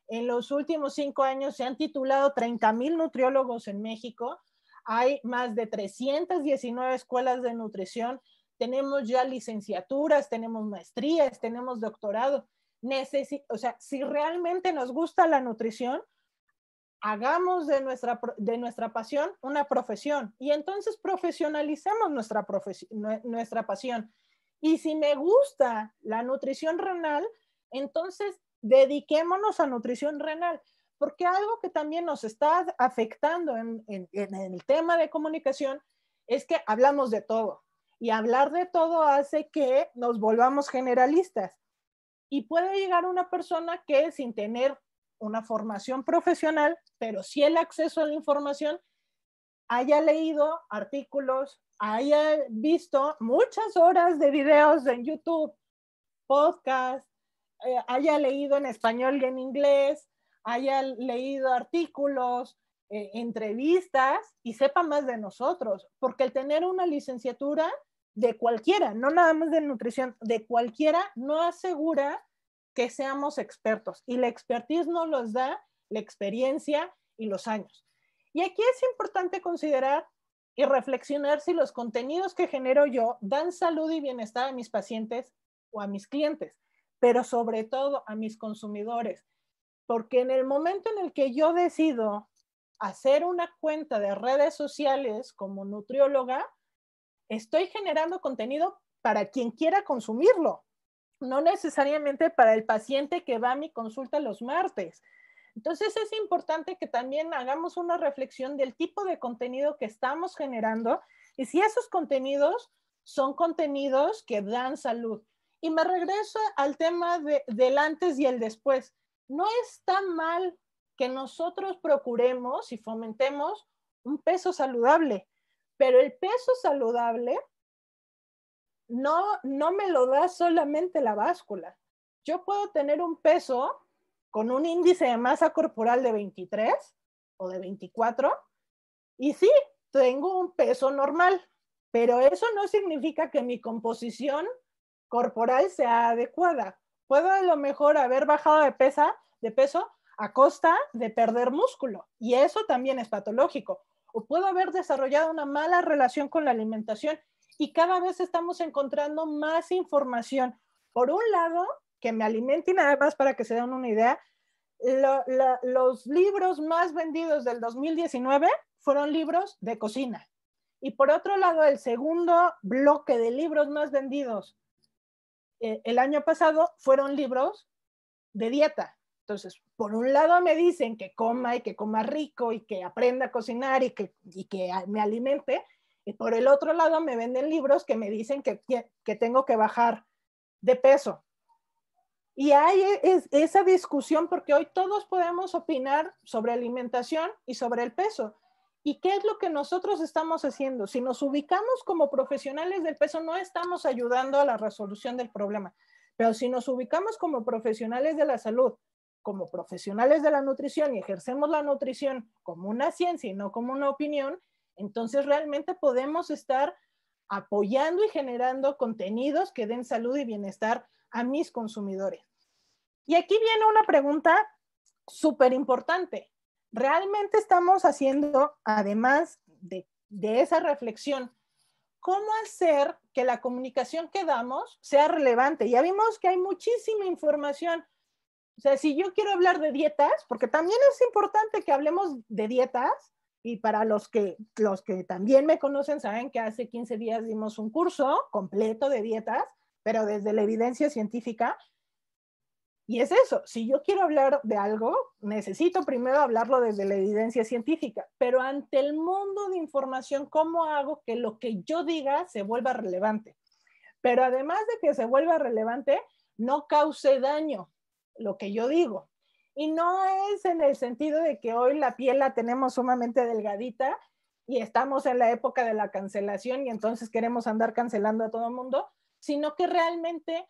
En los últimos cinco años se han titulado 30 mil nutriólogos en México. Hay más de 319 escuelas de nutrición tenemos ya licenciaturas, tenemos maestrías, tenemos doctorado. o sea, si realmente nos gusta la nutrición, hagamos de nuestra, de nuestra pasión una profesión y entonces profesionalicemos nuestra, nuestra pasión. Y si me gusta la nutrición renal, entonces dediquémonos a nutrición renal, porque algo que también nos está afectando en, en el tema de comunicación es que hablamos de todo, y hablar de todo hace que nos volvamos generalistas. Y puede llegar una persona que sin tener una formación profesional, pero si el acceso a la información, haya leído artículos, haya visto muchas horas de videos en YouTube, podcast, eh, haya leído en español y en inglés, haya leído artículos, eh, entrevistas y sepa más de nosotros, porque el tener una licenciatura de cualquiera, no nada más de nutrición, de cualquiera, no asegura que seamos expertos. Y la expertise no los da la experiencia y los años. Y aquí es importante considerar y reflexionar si los contenidos que genero yo dan salud y bienestar a mis pacientes o a mis clientes, pero sobre todo a mis consumidores. Porque en el momento en el que yo decido hacer una cuenta de redes sociales como nutrióloga, estoy generando contenido para quien quiera consumirlo, no necesariamente para el paciente que va a mi consulta los martes. Entonces es importante que también hagamos una reflexión del tipo de contenido que estamos generando y si esos contenidos son contenidos que dan salud. Y me regreso al tema del antes y el después. No es tan mal que nosotros procuremos y fomentemos un peso saludable. Pero el peso saludable no, me lo da solamente la báscula. Yo puedo tener un peso con un índice de masa corporal de 23 o de 24 y sí, tengo un peso normal, pero eso no significa que mi composición corporal sea adecuada. Puedo a lo mejor haber bajado de, de peso a costa de perder músculo y eso también es patológico o puedo haber desarrollado una mala relación con la alimentación y cada vez estamos encontrando más información. Por un lado, que me alimente y nada más para que se den una idea, los libros más vendidos del 2019 fueron libros de cocina. Y por otro lado, el segundo bloque de libros más vendidos eh, el año pasado fueron libros de dieta. Entonces, por un lado me dicen que coma y que coma rico y que aprenda a cocinar y que, y que me alimente, y por el otro lado me venden libros que me dicen que, que tengo que bajar de peso. Y hay esa discusión porque hoy todos podemos opinar sobre alimentación y sobre el peso. ¿Y qué es lo que nosotros estamos haciendo? Si nos ubicamos como profesionales del peso, no estamos ayudando a la resolución del problema, pero si nos ubicamos como profesionales de la salud, como profesionales de la nutrición y ejercemos la nutrición como una ciencia y no como una opinión, entonces realmente podemos estar apoyando y generando contenidos que den salud y bienestar a mis consumidores. Y aquí viene una pregunta súper importante. ¿Realmente estamos haciendo, además de, de esa reflexión, cómo hacer que la comunicación que damos sea relevante? Ya vimos que hay muchísima información o sea, si yo quiero hablar de dietas, porque también es importante que hablemos de dietas, y para los que, los que también me conocen, saben que hace 15 días dimos un curso completo de dietas, pero desde la evidencia científica. Y es eso, si yo quiero hablar de algo, necesito primero hablarlo desde la evidencia científica, pero ante el mundo de información, ¿cómo hago que lo que yo diga se vuelva relevante? Pero además de que se vuelva relevante, no cause daño, lo que yo digo. Y no es en el sentido de que hoy la piel la tenemos sumamente delgadita y estamos en la época de la cancelación y entonces queremos andar cancelando a todo el mundo, sino que realmente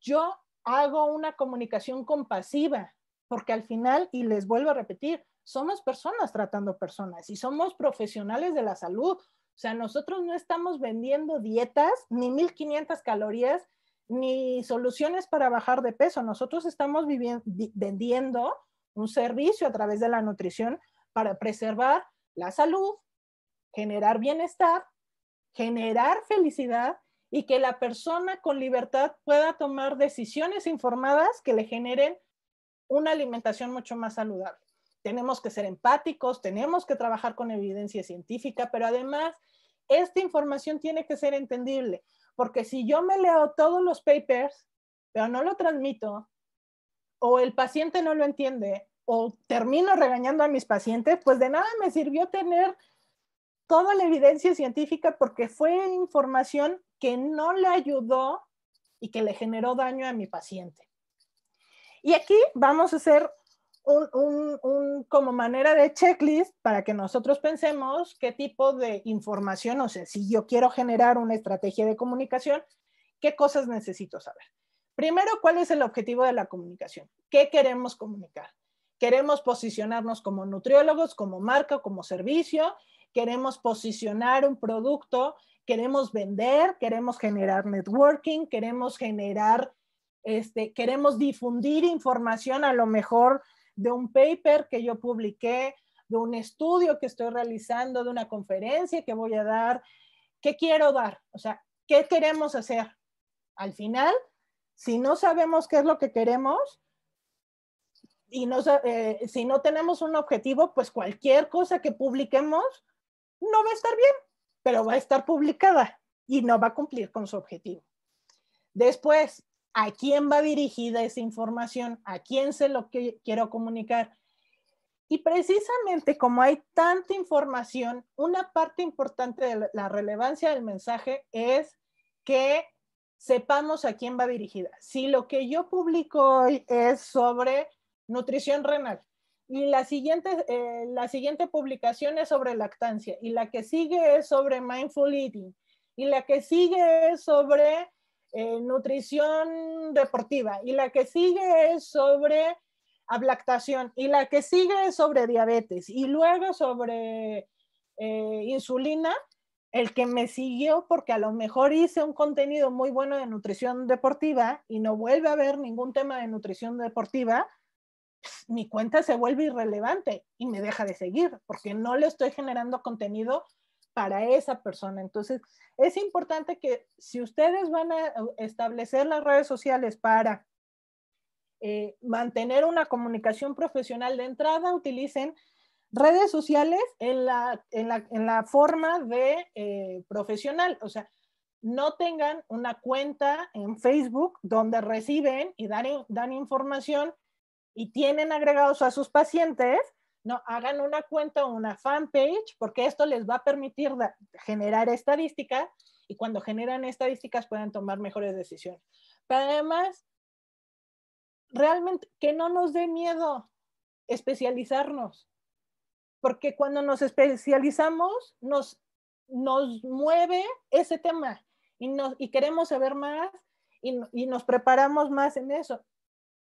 yo hago una comunicación compasiva, porque al final, y les vuelvo a repetir, somos personas tratando personas y somos profesionales de la salud. O sea, nosotros no estamos vendiendo dietas ni 1500 calorías ni soluciones para bajar de peso. Nosotros estamos vendiendo un servicio a través de la nutrición para preservar la salud, generar bienestar, generar felicidad y que la persona con libertad pueda tomar decisiones informadas que le generen una alimentación mucho más saludable. Tenemos que ser empáticos, tenemos que trabajar con evidencia científica, pero además esta información tiene que ser entendible. Porque si yo me leo todos los papers, pero no lo transmito, o el paciente no lo entiende, o termino regañando a mis pacientes, pues de nada me sirvió tener toda la evidencia científica porque fue información que no le ayudó y que le generó daño a mi paciente. Y aquí vamos a hacer un, un, un, como manera de checklist para que nosotros pensemos qué tipo de información, o sea, si yo quiero generar una estrategia de comunicación, qué cosas necesito saber. Primero, ¿cuál es el objetivo de la comunicación? ¿Qué queremos comunicar? Queremos posicionarnos como nutriólogos, como marca, como servicio, queremos posicionar un producto, queremos vender, queremos generar networking, queremos generar, este, queremos difundir información a lo mejor de un paper que yo publiqué, de un estudio que estoy realizando, de una conferencia que voy a dar, qué quiero dar, o sea, qué queremos hacer. Al final, si no sabemos qué es lo que queremos y eh, si no tenemos un objetivo, pues cualquier cosa que publiquemos no va a estar bien, pero va a estar publicada y no va a cumplir con su objetivo. Después, a quién va dirigida esa información, a quién se lo que quiero comunicar. Y precisamente como hay tanta información, una parte importante de la relevancia del mensaje es que sepamos a quién va dirigida. Si lo que yo publico hoy es sobre nutrición renal y la siguiente, eh, la siguiente publicación es sobre lactancia y la que sigue es sobre mindful eating y la que sigue es sobre nutrición deportiva y la que sigue es sobre ablactación y la que sigue es sobre diabetes y luego sobre eh, insulina, el que me siguió porque a lo mejor hice un contenido muy bueno de nutrición deportiva y no vuelve a haber ningún tema de nutrición deportiva, mi cuenta se vuelve irrelevante y me deja de seguir porque no le estoy generando contenido para esa persona. Entonces, es importante que si ustedes van a establecer las redes sociales para eh, mantener una comunicación profesional de entrada, utilicen redes sociales en la, forma de eh, profesional. O sea, no tengan una cuenta en Facebook donde reciben y dan, dan información y tienen agregados a sus pacientes no, hagan una cuenta o una fanpage porque esto les va a permitir generar estadísticas y cuando generan estadísticas puedan tomar mejores decisiones. Pero además, realmente que no nos dé miedo especializarnos, porque cuando nos especializamos nos, mueve ese tema y, y queremos saber más y, y nos preparamos más en eso.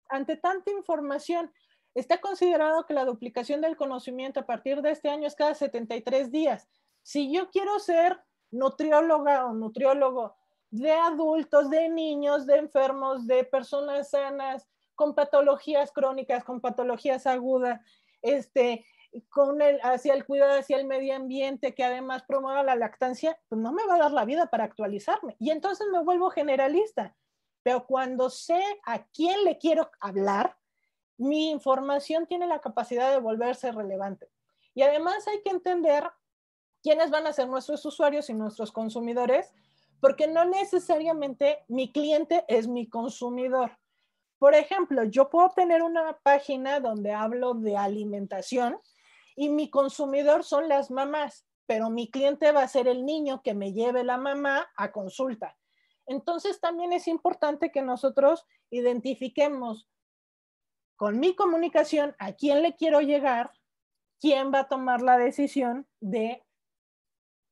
Ante tanta información, Está considerado que la duplicación del conocimiento a partir de este año es cada 73 días. Si yo quiero ser nutrióloga o nutriólogo de adultos, de niños, de enfermos, de personas sanas, con patologías crónicas, con patologías agudas, este, con el, hacia el cuidado, hacia el medio ambiente, que además promueva la lactancia, pues no me va a dar la vida para actualizarme. Y entonces me vuelvo generalista. Pero cuando sé a quién le quiero hablar, mi información tiene la capacidad de volverse relevante. Y además hay que entender quiénes van a ser nuestros usuarios y nuestros consumidores, porque no necesariamente mi cliente es mi consumidor. Por ejemplo, yo puedo tener una página donde hablo de alimentación y mi consumidor son las mamás, pero mi cliente va a ser el niño que me lleve la mamá a consulta. Entonces también es importante que nosotros identifiquemos con mi comunicación, a quién le quiero llegar, quién va a tomar la decisión de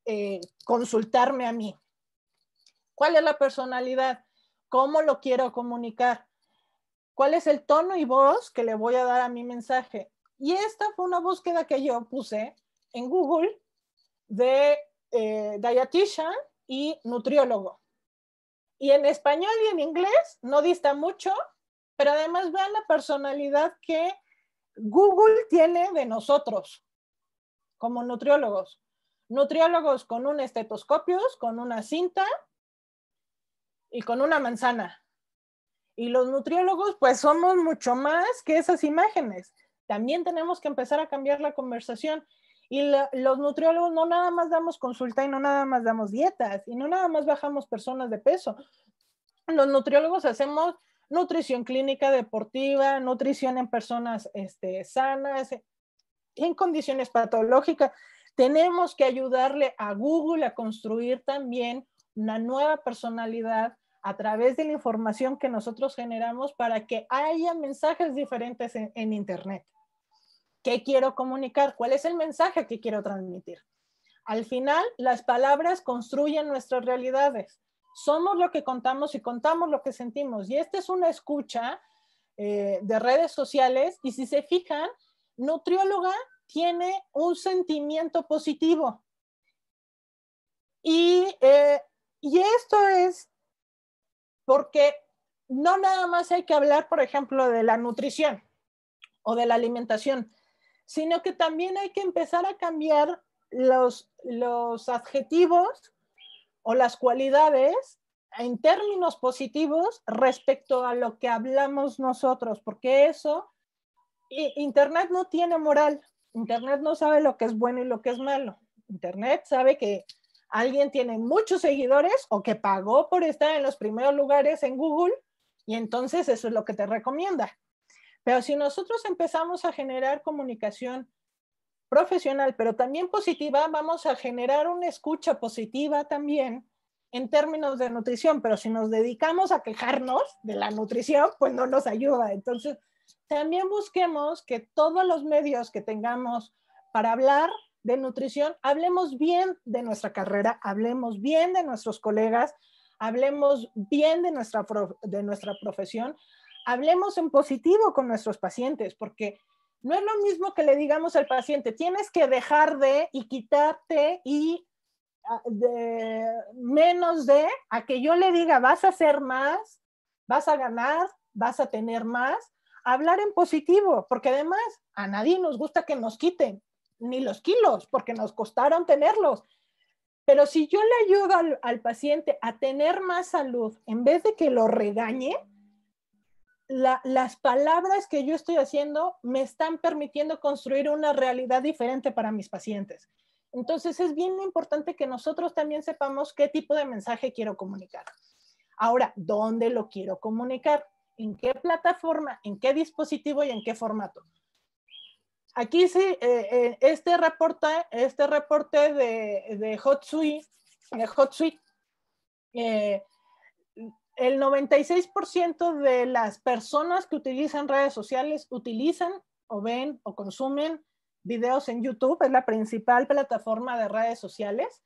eh, consultarme a mí. ¿Cuál es la personalidad? ¿Cómo lo quiero comunicar? ¿Cuál es el tono y voz que le voy a dar a mi mensaje? Y esta fue una búsqueda que yo puse en Google de eh, dietitian y nutriólogo. Y en español y en inglés no dista mucho pero además vean la personalidad que Google tiene de nosotros como nutriólogos. Nutriólogos con un estetoscopio, con una cinta y con una manzana. Y los nutriólogos pues somos mucho más que esas imágenes. También tenemos que empezar a cambiar la conversación. Y los nutriólogos no nada más damos consulta y no nada más damos dietas y no nada más bajamos personas de peso. Los nutriólogos hacemos nutrición clínica deportiva, nutrición en personas este, sanas, en condiciones patológicas. Tenemos que ayudarle a Google a construir también una nueva personalidad a través de la información que nosotros generamos para que haya mensajes diferentes en, en Internet. ¿Qué quiero comunicar? ¿Cuál es el mensaje que quiero transmitir? Al final, las palabras construyen nuestras realidades somos lo que contamos y contamos lo que sentimos. Y esta es una escucha eh, de redes sociales y si se fijan, nutrióloga tiene un sentimiento positivo. Y, eh, y esto es porque no nada más hay que hablar, por ejemplo, de la nutrición o de la alimentación, sino que también hay que empezar a cambiar los, los adjetivos o las cualidades en términos positivos respecto a lo que hablamos nosotros, porque eso, Internet no tiene moral, Internet no sabe lo que es bueno y lo que es malo, Internet sabe que alguien tiene muchos seguidores o que pagó por estar en los primeros lugares en Google y entonces eso es lo que te recomienda. Pero si nosotros empezamos a generar comunicación profesional, pero también positiva, vamos a generar una escucha positiva también en términos de nutrición, pero si nos dedicamos a quejarnos de la nutrición, pues no nos ayuda. Entonces, también busquemos que todos los medios que tengamos para hablar de nutrición, hablemos bien de nuestra carrera, hablemos bien de nuestros colegas, hablemos bien de nuestra, de nuestra profesión, hablemos en positivo con nuestros pacientes, porque no es lo mismo que le digamos al paciente, tienes que dejar de y quitarte y ah, menos de, a que yo le diga, vas a hacer más, vas a ganar, vas a tener más. Hablar en positivo, porque además a nadie nos gusta que nos quiten, ni los kilos, porque nos costaron tenerlos. Pero si yo le ayudo al, paciente a tener más salud, en vez de que lo regañe, las palabras que yo estoy haciendo me están permitiendo construir una realidad diferente para mis pacientes. Entonces es bien importante que nosotros también sepamos qué tipo de mensaje quiero comunicar. Ahora, ¿dónde lo quiero comunicar? ¿En qué plataforma? ¿En qué dispositivo y en qué formato? Aquí sí, eh, eh, este reporte, este reporte de, de HotSuite, de eh, el 96% de las personas que utilizan redes sociales utilizan o ven o consumen videos en YouTube, es la principal plataforma de redes sociales.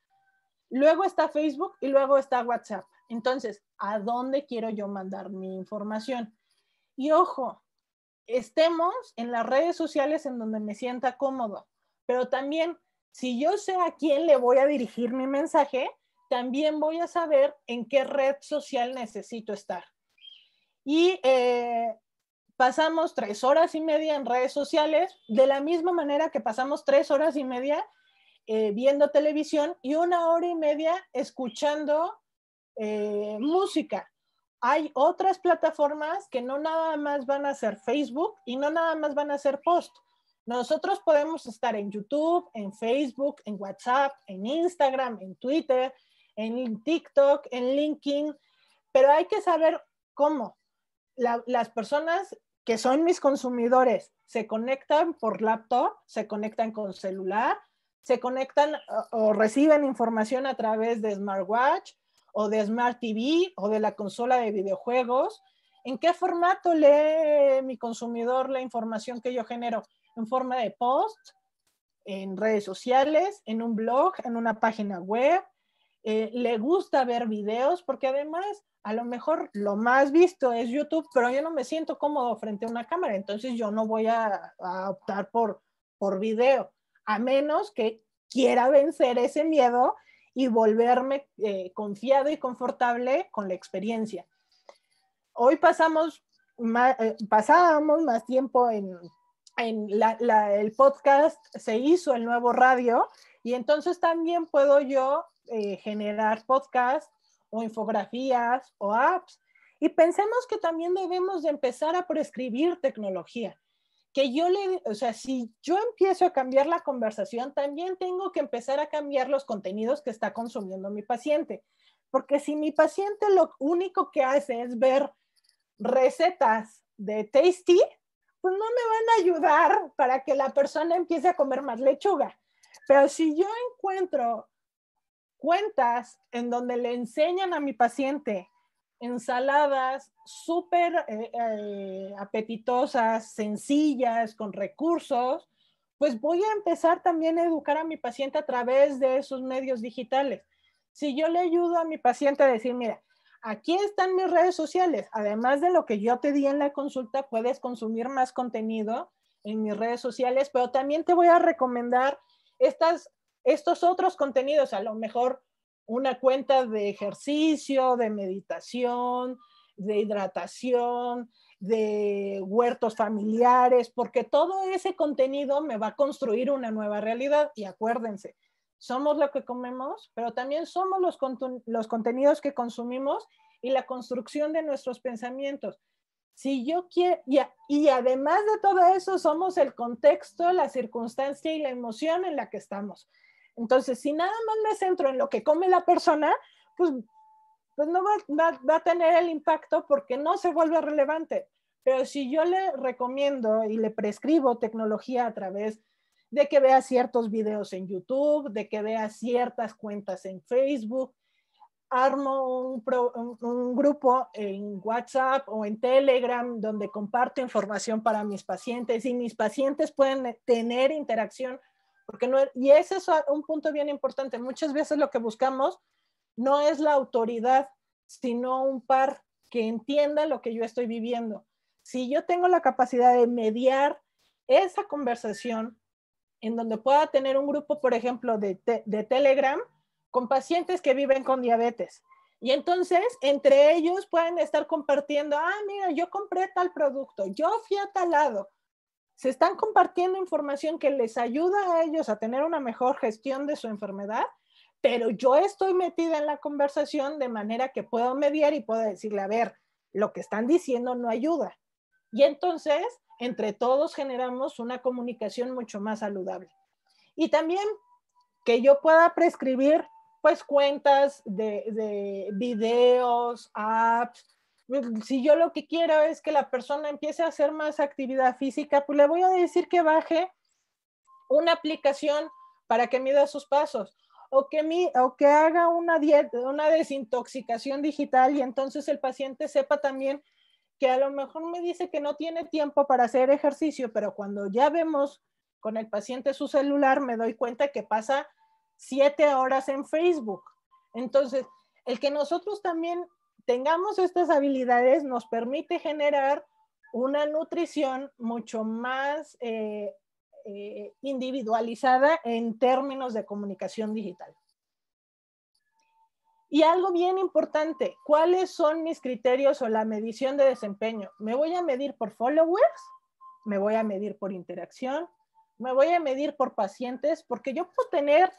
Luego está Facebook y luego está WhatsApp. Entonces, ¿a dónde quiero yo mandar mi información? Y ojo, estemos en las redes sociales en donde me sienta cómodo, pero también si yo sé a quién le voy a dirigir mi mensaje, también voy a saber en qué red social necesito estar. Y eh, pasamos tres horas y media en redes sociales, de la misma manera que pasamos tres horas y media eh, viendo televisión y una hora y media escuchando eh, música. Hay otras plataformas que no nada más van a ser Facebook y no nada más van a ser post. Nosotros podemos estar en YouTube, en Facebook, en WhatsApp, en Instagram, en Twitter, en TikTok, en LinkedIn, pero hay que saber cómo. las personas que son mis consumidores se conectan por laptop, se conectan con celular, se conectan o, o reciben información a través de smartwatch o de smart TV o de la consola de videojuegos. ¿En qué formato lee mi consumidor la información que yo genero? ¿En forma de post? ¿En redes sociales? ¿En un blog? ¿En una página web? Eh, le gusta ver videos, porque además a lo mejor lo más visto es YouTube, pero yo no me siento cómodo frente a una cámara, entonces yo no voy a, optar por, por video, a menos que quiera vencer ese miedo y volverme eh, confiado y confortable con la experiencia. Hoy pasamos más, eh, pasábamos más tiempo en, el podcast, se hizo el nuevo radio y entonces también puedo yo eh, generar podcasts o infografías o apps. Y pensemos que también debemos de empezar a prescribir tecnología. Que yo le, o sea, si yo empiezo a cambiar la conversación, también tengo que empezar a cambiar los contenidos que está consumiendo mi paciente. Porque si mi paciente lo único que hace es ver recetas de Tasty, pues no me van a ayudar para que la persona empiece a comer más lechuga. Pero si yo encuentro cuentas en donde le enseñan a mi paciente ensaladas súper eh, eh, apetitosas, sencillas, con recursos, pues voy a empezar también a educar a mi paciente a través de esos medios digitales. Si yo le ayudo a mi paciente a decir, mira, aquí están mis redes sociales, además de lo que yo te di en la consulta, puedes consumir más contenido en mis redes sociales, pero también te voy a recomendar estas estos otros contenidos, a lo mejor una cuenta de ejercicio, de meditación, de hidratación, de huertos familiares, porque todo ese contenido me va a construir una nueva realidad. Y acuérdense, somos lo que comemos, pero también somos los, contenidos que consumimos y la construcción de nuestros pensamientos. Si yo quiero, y además de todo eso, somos el contexto, la circunstancia y la emoción en la que estamos. Entonces, si nada más me centro en lo que come la persona, pues, pues no va, a tener el impacto porque no se vuelve relevante. Pero si yo le recomiendo y le prescribo tecnología a través de que vea ciertos videos en YouTube, de que vea ciertas cuentas en Facebook, armo un, grupo en WhatsApp o en Telegram donde comparto información para mis pacientes y mis pacientes pueden tener interacción y ese es un punto bien importante. Muchas veces lo que buscamos no es la autoridad, sino un par que entienda lo que yo estoy viviendo. Si yo tengo la capacidad de mediar esa conversación en donde pueda tener un grupo, por ejemplo, de, de Telegram con pacientes que viven con diabetes. Y entonces, entre ellos pueden estar compartiendo, ah, mira, yo compré tal producto, yo fui a tal lado, se están compartiendo información que les ayuda a ellos a tener una mejor gestión de su enfermedad, pero yo estoy metida en la conversación de manera que puedo mediar y puedo decirle, a ver, lo que están diciendo no ayuda. Y entonces, entre todos generamos una comunicación mucho más saludable. Y también que yo pueda prescribir pues cuentas de, de videos, apps, Mm, si yo lo que quiero es que la persona empiece a hacer más actividad física, pues le voy a decir que baje una aplicación para que mida sus pasos o que, que haga una, dieta, una desintoxicación digital y entonces el paciente sepa también que a lo mejor me dice que no tiene tiempo para hacer ejercicio, pero cuando ya vemos con el paciente su celular, me doy cuenta que pasa siete horas en Facebook. Entonces, el que nosotros también tengamos estas habilidades nos permite generar una nutrición mucho más eh, eh, individualizada en términos de comunicación digital. Y algo bien importante, ¿cuáles son mis criterios o la medición de desempeño? ¿Me voy a medir por followers? ¿Me voy a medir por interacción? ¿Me voy a medir por pacientes? Porque yo puedo tener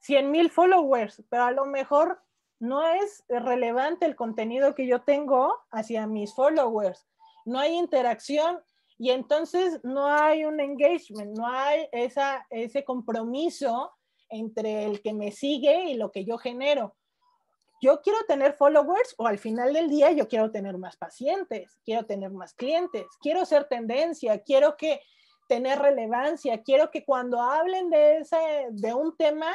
100 mil followers, pero a lo mejor no es relevante el contenido que yo tengo hacia mis followers. No hay interacción y entonces no hay un engagement, no hay ese compromiso entre el que me sigue y lo que yo genero. Yo quiero tener followers o al final del día yo quiero tener más pacientes, quiero tener más clientes, quiero ser tendencia, quiero que tener relevancia, quiero que cuando hablen de un tema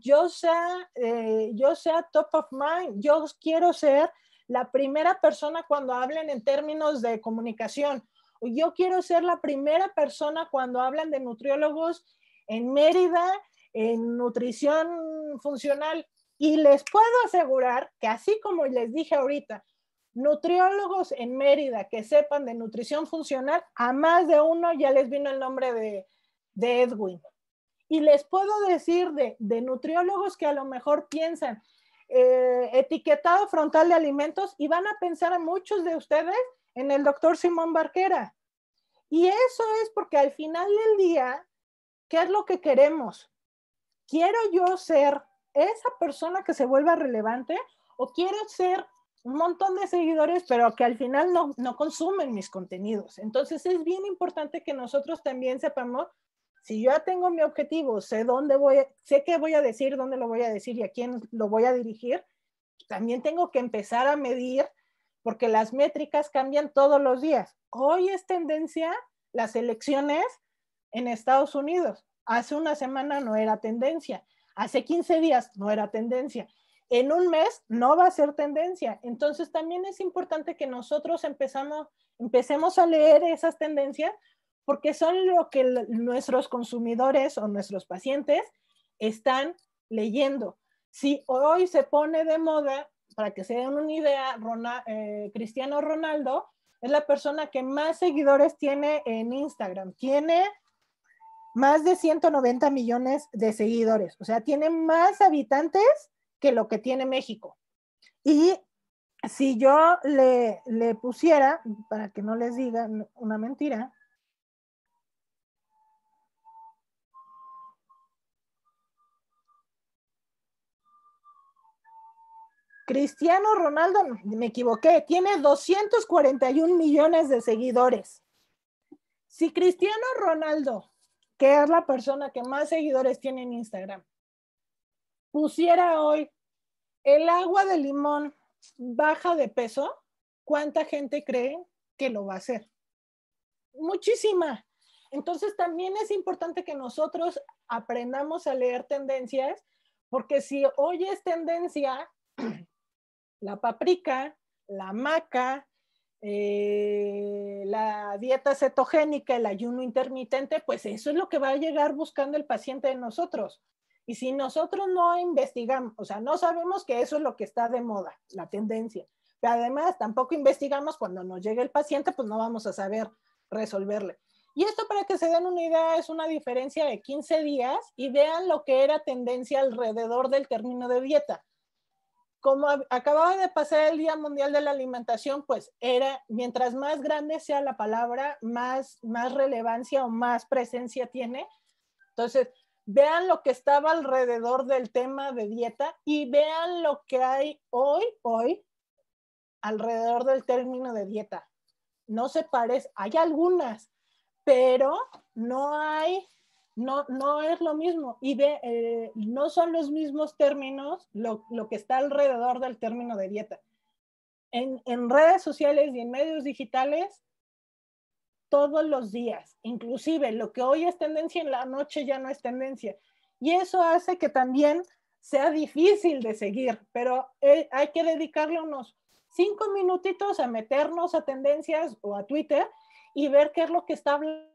yo sea, eh, yo sea top of mind, yo quiero ser la primera persona cuando hablen en términos de comunicación. Yo quiero ser la primera persona cuando hablan de nutriólogos en Mérida, en nutrición funcional. Y les puedo asegurar que así como les dije ahorita, nutriólogos en Mérida que sepan de nutrición funcional, a más de uno ya les vino el nombre de Edwin. Y les puedo decir de, nutriólogos que a lo mejor piensan eh, etiquetado frontal de alimentos y van a pensar a muchos de ustedes en el doctor Simón Barquera. Y eso es porque al final del día, ¿qué es lo que queremos? ¿Quiero yo ser esa persona que se vuelva relevante o quiero ser un montón de seguidores, pero que al final no, no, consumen mis contenidos. Entonces es bien importante que nosotros también sepamos si yo ya tengo mi objetivo, sé dónde voy, sé qué voy a decir, dónde lo voy a decir y a quién lo voy a dirigir, también tengo que empezar a medir porque las métricas cambian todos los días. Hoy es tendencia las elecciones en Estados Unidos. Hace una semana no era tendencia, hace 15 días no era tendencia, en un mes no va a ser tendencia. Entonces también es importante que nosotros empezamos, empecemos a leer esas tendencias porque son lo que nuestros consumidores o nuestros pacientes están leyendo. Si hoy se pone de moda, para que se den una idea, eh, Cristiano Ronaldo es la persona que más seguidores tiene en Instagram. Tiene más de 190 millones de seguidores. O sea, tiene más habitantes que lo que tiene México. Y si yo le, le pusiera, para que no les diga una mentira, Cristiano Ronaldo, me equivoqué, tiene 241 millones de seguidores. Si Cristiano Ronaldo, que es la persona que más seguidores tiene en Instagram, pusiera hoy el agua de limón baja de peso, ¿cuánta gente cree que lo va a hacer? Muchísima. Entonces también es importante que nosotros aprendamos a leer tendencias, porque si hoy es tendencia la paprika, la maca, eh, la dieta cetogénica, el ayuno intermitente, pues eso es lo que va a llegar buscando el paciente de nosotros. Y si nosotros no investigamos, o sea, no sabemos que eso es lo que está de moda, la tendencia, pero además tampoco investigamos cuando nos llegue el paciente, pues no vamos a saber resolverle. Y esto para que se den una idea es una diferencia de 15 días y vean lo que era tendencia alrededor del término de dieta como acababa de pasar el Día Mundial de la Alimentación, pues era, mientras más grande sea la palabra, más, más relevancia o más presencia tiene. Entonces, vean lo que estaba alrededor del tema de dieta y vean lo que hay hoy, hoy, alrededor del término de dieta. No se parece, hay algunas, pero no hay no, no es lo mismo y eh, no son los mismos términos lo, que está alrededor del término de dieta. En, redes sociales y en medios digitales, todos los días, inclusive lo que hoy es tendencia en la noche ya no es tendencia. Y eso hace que también sea difícil de seguir, pero eh, hay que dedicarle unos cinco minutitos a meternos a tendencias o a Twitter y ver qué es lo que está hablando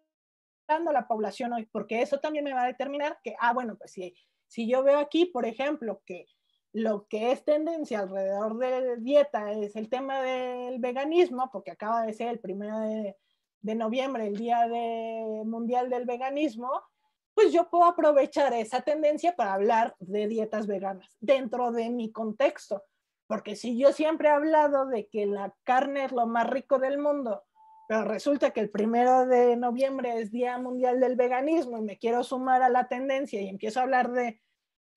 la población hoy, porque eso también me va a determinar que, ah, bueno, pues si, si yo veo aquí, por ejemplo, que lo que es tendencia alrededor de dieta es el tema del veganismo, porque acaba de ser el primero de, de noviembre, el Día de, Mundial del Veganismo, pues yo puedo aprovechar esa tendencia para hablar de dietas veganas dentro de mi contexto. Porque si yo siempre he hablado de que la carne es lo más rico del mundo pero resulta que el primero de noviembre es Día Mundial del Veganismo y me quiero sumar a la tendencia y empiezo a hablar de,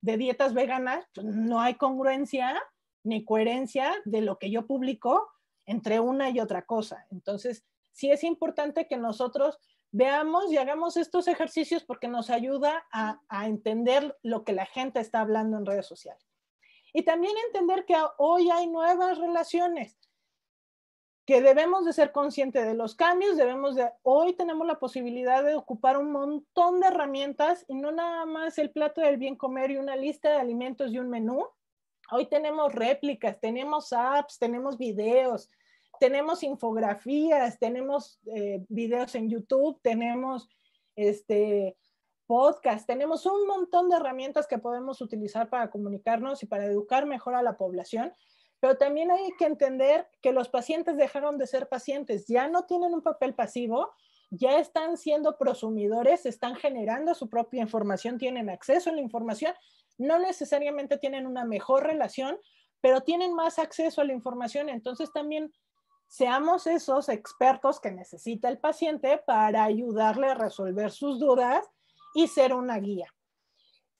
dietas veganas, pues, no hay congruencia ni coherencia de lo que yo publico entre una y otra cosa. Entonces, sí es importante que nosotros veamos y hagamos estos ejercicios porque nos ayuda a entender lo que la gente está hablando en redes sociales. Y también entender que hoy hay nuevas relaciones que debemos de ser conscientes de los cambios, debemos de, hoy tenemos la posibilidad de ocupar un montón de herramientas y no nada más el plato del bien comer y una lista de alimentos y un menú. Hoy tenemos réplicas, tenemos apps, tenemos videos, tenemos infografías, tenemos eh, videos en YouTube, tenemos este podcast, tenemos un montón de herramientas que podemos utilizar para comunicarnos y para educar mejor a la población. Pero también hay que entender que los pacientes dejaron de ser pacientes, ya no tienen un papel pasivo, ya están siendo prosumidores, están generando su propia información, tienen acceso a la información, no necesariamente tienen una mejor relación, pero tienen más acceso a la información. Entonces también seamos esos expertos que necesita el paciente para ayudarle a resolver sus dudas y ser una guía.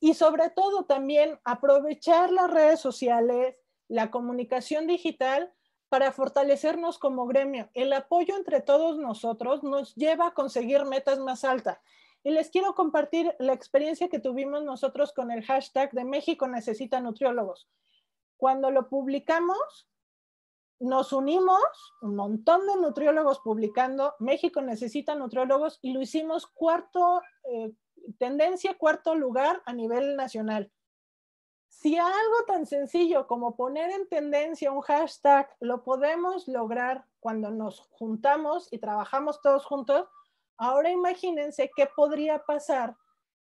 Y sobre todo también aprovechar las redes sociales, la comunicación digital para fortalecernos como gremio. El apoyo entre todos nosotros nos lleva a conseguir metas más altas. Y les quiero compartir la experiencia que tuvimos nosotros con el hashtag de México necesita nutriólogos. Cuando lo publicamos, nos unimos, un montón de nutriólogos publicando, México necesita nutriólogos y lo hicimos cuarto, eh, tendencia cuarto lugar a nivel nacional. Si algo tan sencillo como poner en tendencia un hashtag lo podemos lograr cuando nos juntamos y trabajamos todos juntos, ahora imagínense qué podría pasar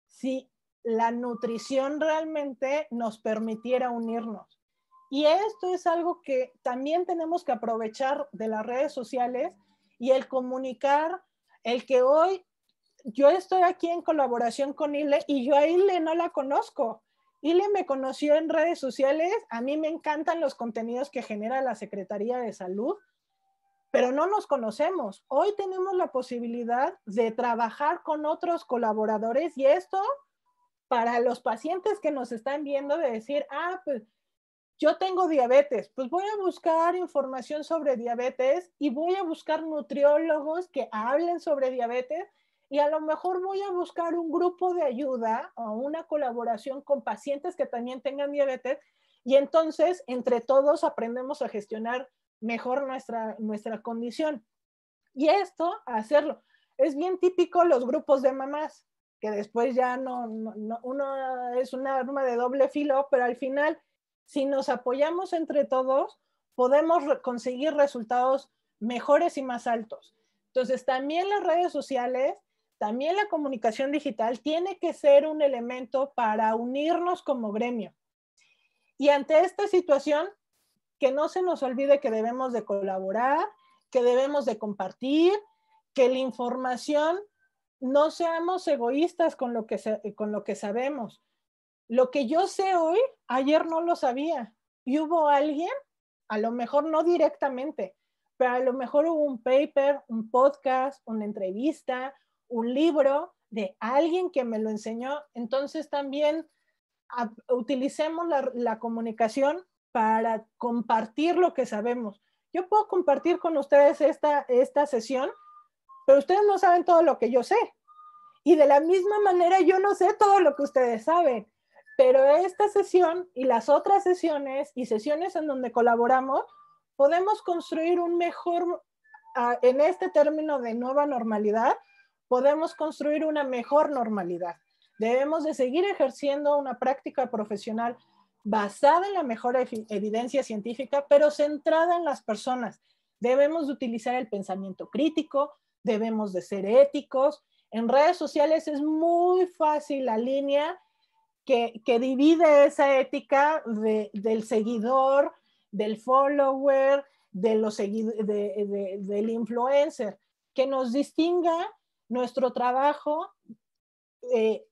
si la nutrición realmente nos permitiera unirnos. Y esto es algo que también tenemos que aprovechar de las redes sociales y el comunicar, el que hoy yo estoy aquí en colaboración con Ile y yo a Ile no la conozco. Ile me conoció en redes sociales, a mí me encantan los contenidos que genera la Secretaría de Salud, pero no nos conocemos. Hoy tenemos la posibilidad de trabajar con otros colaboradores y esto para los pacientes que nos están viendo de decir, ah, pues yo tengo diabetes, pues voy a buscar información sobre diabetes y voy a buscar nutriólogos que hablen sobre diabetes y a lo mejor voy a buscar un grupo de ayuda o una colaboración con pacientes que también tengan diabetes y entonces entre todos aprendemos a gestionar mejor nuestra, nuestra condición. Y esto, hacerlo, es bien típico los grupos de mamás, que después ya no, uno es una arma de doble filo, pero al final, si nos apoyamos entre todos, podemos conseguir resultados mejores y más altos. Entonces, también las redes sociales también la comunicación digital tiene que ser un elemento para unirnos como gremio. Y ante esta situación, que no se nos olvide que debemos de colaborar, que debemos de compartir, que la información, no seamos egoístas con lo que, con lo que sabemos. Lo que yo sé hoy, ayer no lo sabía. Y hubo alguien, a lo mejor no directamente, pero a lo mejor hubo un paper, un podcast, una entrevista, un libro de alguien que me lo enseñó. Entonces también utilicemos la, la comunicación para compartir lo que sabemos. Yo puedo compartir con ustedes esta, esta sesión, pero ustedes no saben todo lo que yo sé. Y de la misma manera yo no sé todo lo que ustedes saben, pero esta sesión y las otras sesiones y sesiones en donde colaboramos, podemos construir un mejor, ah, en este término de nueva normalidad, podemos construir una mejor normalidad. Debemos de seguir ejerciendo una práctica profesional basada en la mejor evidencia científica, pero centrada en las personas. Debemos de utilizar el pensamiento crítico, debemos de ser éticos. En redes sociales es muy fácil la línea que, que divide esa ética del seguidor, del follower, de los de, del influencer, que nos distinga nuestro trabajo, eh,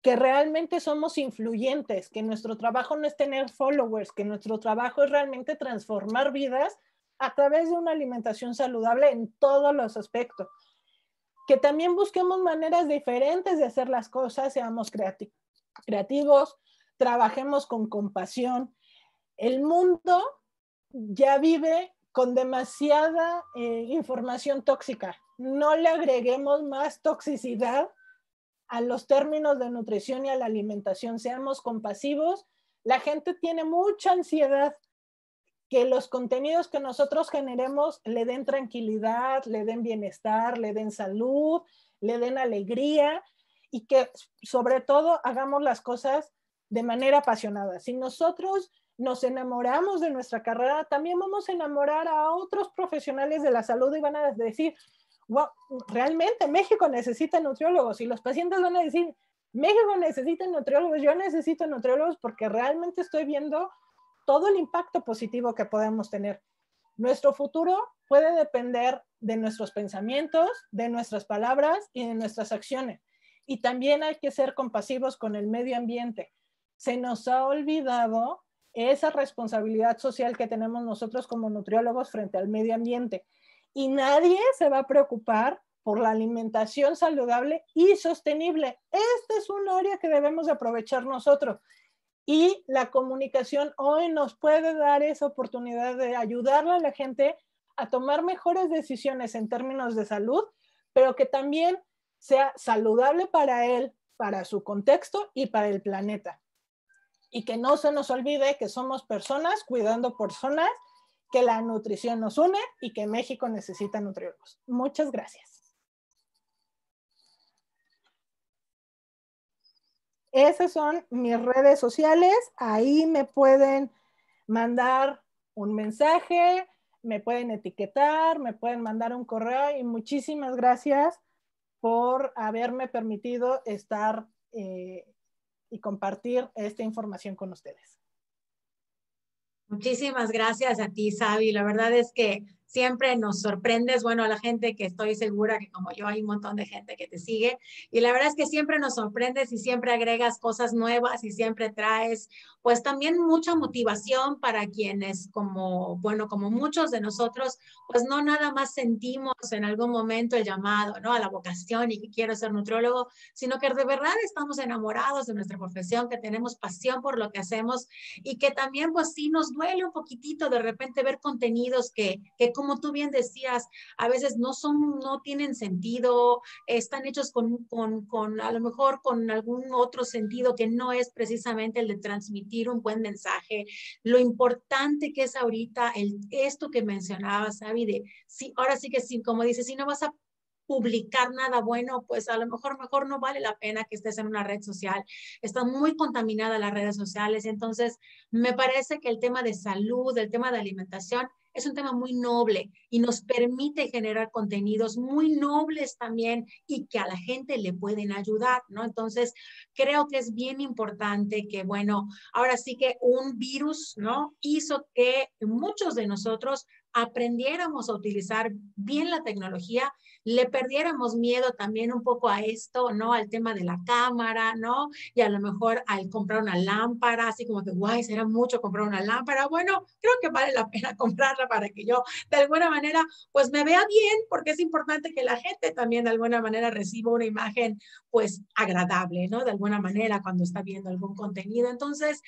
que realmente somos influyentes, que nuestro trabajo no es tener followers, que nuestro trabajo es realmente transformar vidas a través de una alimentación saludable en todos los aspectos. Que también busquemos maneras diferentes de hacer las cosas, seamos creativos, trabajemos con compasión. El mundo ya vive con demasiada eh, información tóxica no le agreguemos más toxicidad a los términos de nutrición y a la alimentación, seamos compasivos. La gente tiene mucha ansiedad que los contenidos que nosotros generemos le den tranquilidad, le den bienestar, le den salud, le den alegría y que sobre todo hagamos las cosas de manera apasionada. Si nosotros nos enamoramos de nuestra carrera, también vamos a enamorar a otros profesionales de la salud y van a decir, realmente México necesita nutriólogos y los pacientes van a decir, México necesita nutriólogos, yo necesito nutriólogos porque realmente estoy viendo todo el impacto positivo que podemos tener. Nuestro futuro puede depender de nuestros pensamientos, de nuestras palabras y de nuestras acciones. Y también hay que ser compasivos con el medio ambiente. Se nos ha olvidado esa responsabilidad social que tenemos nosotros como nutriólogos frente al medio ambiente y nadie se va a preocupar por la alimentación saludable y sostenible. Esta es un área que debemos aprovechar nosotros. Y la comunicación hoy nos puede dar esa oportunidad de ayudarle a la gente a tomar mejores decisiones en términos de salud, pero que también sea saludable para él, para su contexto y para el planeta. Y que no se nos olvide que somos personas cuidando personas que la nutrición nos une y que México necesita nutriólogos. Muchas gracias. Esas son mis redes sociales. Ahí me pueden mandar un mensaje, me pueden etiquetar, me pueden mandar un correo y muchísimas gracias por haberme permitido estar eh, y compartir esta información con ustedes. Muchísimas gracias a ti, Sabi. La verdad es que siempre nos sorprendes, bueno, a la gente que estoy segura que como yo hay un montón de gente que te sigue y la verdad es que siempre nos sorprendes y siempre agregas cosas nuevas y siempre traes pues también mucha motivación para quienes como, bueno, como muchos de nosotros, pues no nada más sentimos en algún momento el llamado, ¿no? A la vocación y que quiero ser nutrólogo, sino que de verdad estamos enamorados de nuestra profesión, que tenemos pasión por lo que hacemos y que también pues sí nos duele un poquitito de repente ver contenidos que, que como tú bien decías, a veces no son, no tienen sentido, están hechos con, con, con a lo mejor con algún otro sentido que no es precisamente el de transmitir un buen mensaje. Lo importante que es ahorita el, esto que mencionabas, david sí, ahora sí que sí, como dices, si no vas a publicar nada bueno, pues a lo mejor mejor no vale la pena que estés en una red social. Están muy contaminadas las redes sociales, entonces me parece que el tema de salud, el tema de alimentación es un tema muy noble y nos permite generar contenidos muy nobles también y que a la gente le pueden ayudar, ¿no? Entonces, creo que es bien importante que, bueno, ahora sí que un virus, ¿no? Hizo que muchos de nosotros aprendiéramos a utilizar bien la tecnología, le perdiéramos miedo también un poco a esto, ¿no? Al tema de la cámara, ¿no? Y a lo mejor al comprar una lámpara, así como que, guay, será mucho comprar una lámpara. Bueno, creo que vale la pena comprarla para que yo de alguna manera, pues me vea bien, porque es importante que la gente también de alguna manera reciba una imagen pues agradable, ¿no? De alguna manera cuando está viendo algún contenido. Entonces,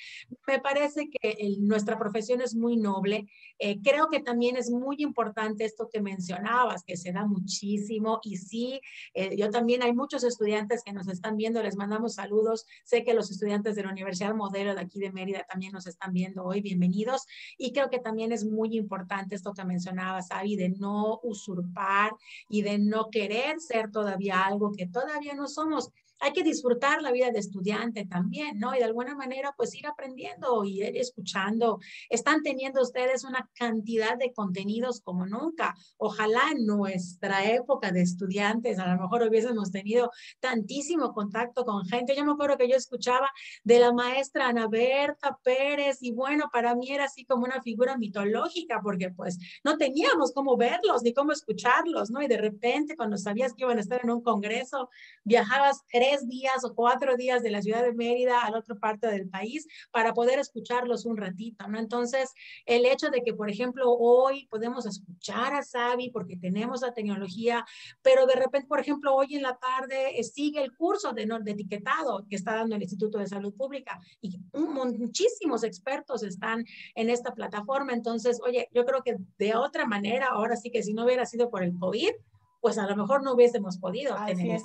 me parece que nuestra profesión es muy noble. Eh, creo que también es muy importante esto que mencionabas, que se da muchísimo. Y sí, eh, yo también hay muchos estudiantes que nos están viendo, les mandamos saludos. Sé que los estudiantes de la Universidad Modelo de aquí de Mérida también nos están viendo hoy, bienvenidos. Y creo que también es muy importante esto que mencionabas, Avi, de no usurpar y de no querer ser todavía algo que todavía no somos tenemos hay que disfrutar la vida de estudiante también, ¿no? Y de alguna manera, pues ir aprendiendo y ir escuchando. Están teniendo ustedes una cantidad de contenidos como nunca. Ojalá en nuestra época de estudiantes, a lo mejor hubiésemos tenido tantísimo contacto con gente. Yo me acuerdo que yo escuchaba de la maestra Ana Berta Pérez y bueno, para mí era así como una figura mitológica porque pues no teníamos cómo verlos ni cómo escucharlos, ¿no? Y de repente cuando sabías que iban a estar en un congreso, viajabas, tres días o cuatro días de la ciudad de Mérida a la otra parte del país para poder escucharlos un ratito, ¿no? Entonces, el hecho de que, por ejemplo, hoy podemos escuchar a Sabi porque tenemos la tecnología, pero de repente, por ejemplo, hoy en la tarde eh, sigue el curso de, de etiquetado que está dando el Instituto de Salud Pública y muchísimos expertos están en esta plataforma. Entonces, oye, yo creo que de otra manera, ahora sí que si no hubiera sido por el COVID, pues a lo mejor no hubiésemos podido tener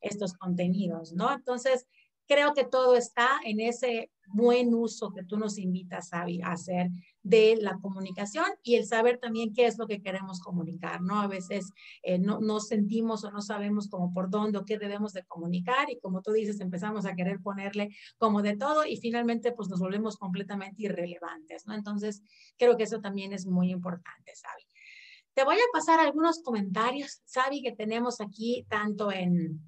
estos contenidos, ¿no? Entonces, creo que todo está en ese buen uso que tú nos invitas, Abby, a hacer de la comunicación y el saber también qué es lo que queremos comunicar, ¿no? A veces eh, no, sentimos o no sabemos cómo por dónde o qué debemos de comunicar y como tú dices, empezamos a querer ponerle como de todo y finalmente pues nos volvemos completamente irrelevantes, ¿no? Entonces, creo que eso también es muy importante, Sabi. Te voy a pasar algunos comentarios, Sabi, que tenemos aquí tanto en,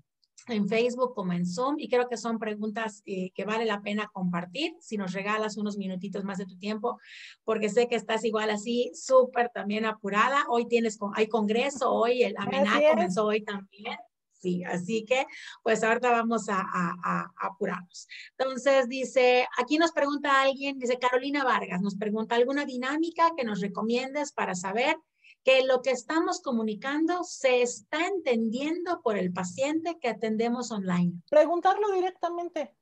Facebook como en Zoom y creo que son preguntas eh, que vale la pena compartir si nos regalas unos minutitos más de tu tiempo porque sé que estás igual así súper también apurada. Hoy tienes hay congreso, hoy el AMENA comenzó hoy también. Sí, así que pues ahorita vamos a, apurarnos. Entonces dice, aquí nos pregunta alguien, dice Carolina Vargas, nos pregunta alguna dinámica que nos recomiendes para saber que lo que estamos comunicando se está entendiendo por el paciente que atendemos online. Preguntarlo directamente.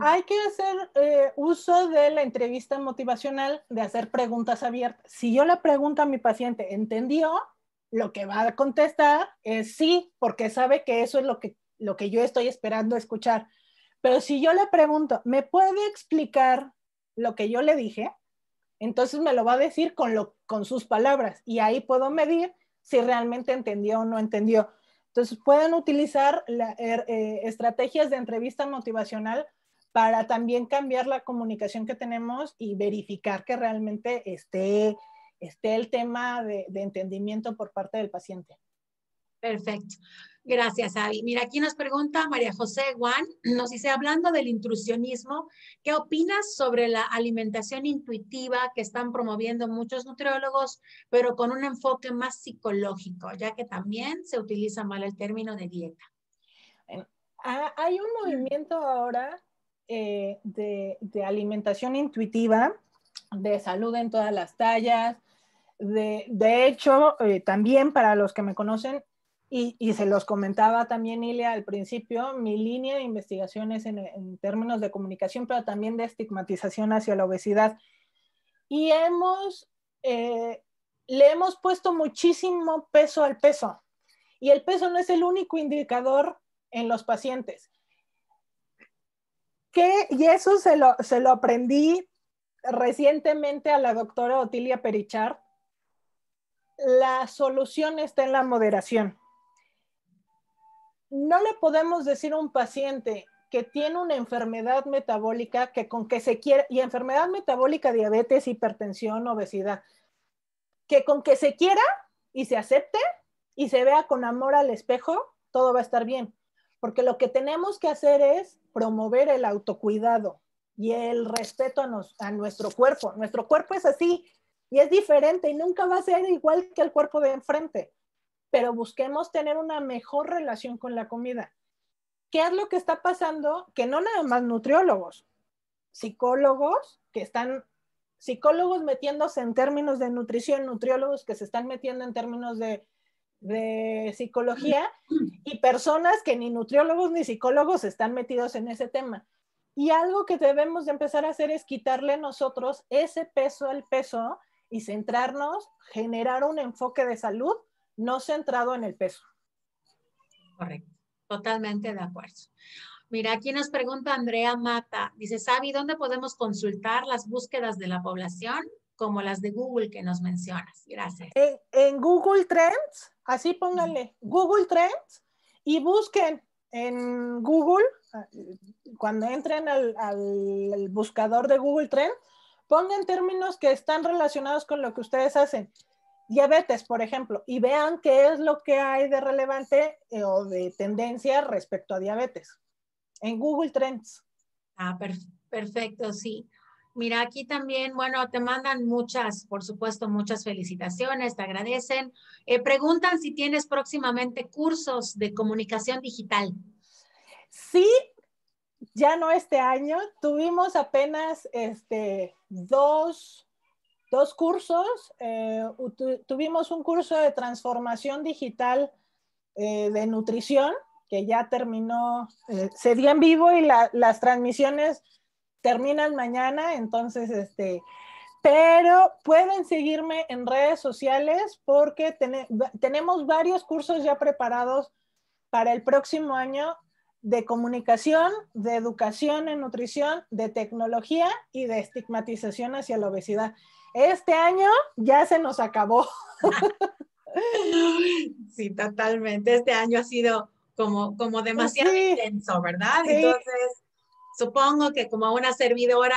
Hay que hacer eh, uso de la entrevista motivacional, de hacer preguntas abiertas. Si yo le pregunto a mi paciente, ¿entendió? Lo que va a contestar es sí, porque sabe que eso es lo que, lo que yo estoy esperando escuchar. Pero si yo le pregunto, ¿me puede explicar lo que yo le dije? Entonces me lo va a decir con, lo, con sus palabras y ahí puedo medir si realmente entendió o no entendió. Entonces pueden utilizar er, eh, estrategias de entrevista motivacional para también cambiar la comunicación que tenemos y verificar que realmente esté, esté el tema de entendimiento por parte del paciente. Perfecto. Gracias, Avi. Mira, aquí nos pregunta María José Juan, nos dice, hablando del intrusionismo, ¿qué opinas sobre la alimentación intuitiva que están promoviendo muchos nutriólogos, pero con un enfoque más psicológico, ya que también se utiliza mal el término de dieta? Eh, hay un movimiento ahora eh, de, alimentación intuitiva, de salud en todas las tallas, de, hecho, eh, también para los que me conocen, y, se los comentaba también, Ilia, al principio, mi línea de investigación es en, términos de comunicación, pero también de estigmatización hacia la obesidad. Y hemos, eh, le hemos puesto muchísimo peso al peso. Y el peso no es el único indicador en los pacientes. y eso se lo, se lo aprendí recientemente a la doctora Otilia Perichard. La solución está en la moderación no le podemos decir a un paciente que tiene una enfermedad metabólica que con que se quiera, y enfermedad metabólica, diabetes, hipertensión, obesidad, que con que se quiera y se acepte y se vea con amor al espejo, todo va a estar bien. Porque lo que tenemos que hacer es promover el autocuidado y el respeto a, a nuestro cuerpo. Nuestro cuerpo es así y es diferente y nunca va a ser igual que el cuerpo de enfrente pero busquemos tener una mejor relación con la comida. ¿Qué es lo que está pasando? Que no nada más nutriólogos, psicólogos que están, psicólogos metiéndose en términos de nutrición, nutriólogos que se están metiendo en términos de, psicología y personas que ni nutriólogos ni psicólogos están metidos en ese tema. Y algo que debemos de empezar a hacer es quitarle nosotros ese peso al peso y centrarnos, generar un enfoque de salud no centrado en el peso. Correcto, totalmente de acuerdo. Mira, aquí nos pregunta Andrea Mata, dice, Sabi, ¿dónde podemos consultar las búsquedas de la población como las de Google que nos mencionas? Gracias. En, Google Trends, así pónganle, Google Trends y busquen en Google, cuando entren al buscador de Google Trends, pongan términos que están relacionados con lo que ustedes hacen diabetes, por ejemplo, y vean qué es lo que hay de relevante eh, o de tendencia respecto a diabetes en Google Trends. Ah, perfecto, sí. Mira, aquí también, bueno, te mandan muchas, por supuesto, muchas felicitaciones, te agradecen. Eh, preguntan si tienes próximamente cursos de comunicación digital. Sí, ya no este año. Tuvimos apenas este, dos dos cursos. Eh, tuvimos un curso de transformación digital eh, de nutrición que ya terminó, eh, se dio en vivo y las transmisiones terminan mañana, entonces, este, pero pueden seguirme en redes sociales porque tenemos varios cursos ya preparados para el próximo año de comunicación, de educación en nutrición, de tecnología y de estigmatización hacia la obesidad este año ya se nos acabó. Sí, totalmente. Este año ha sido como, como pues demasiado intenso, ¿verdad? Entonces, supongo que como una servidora,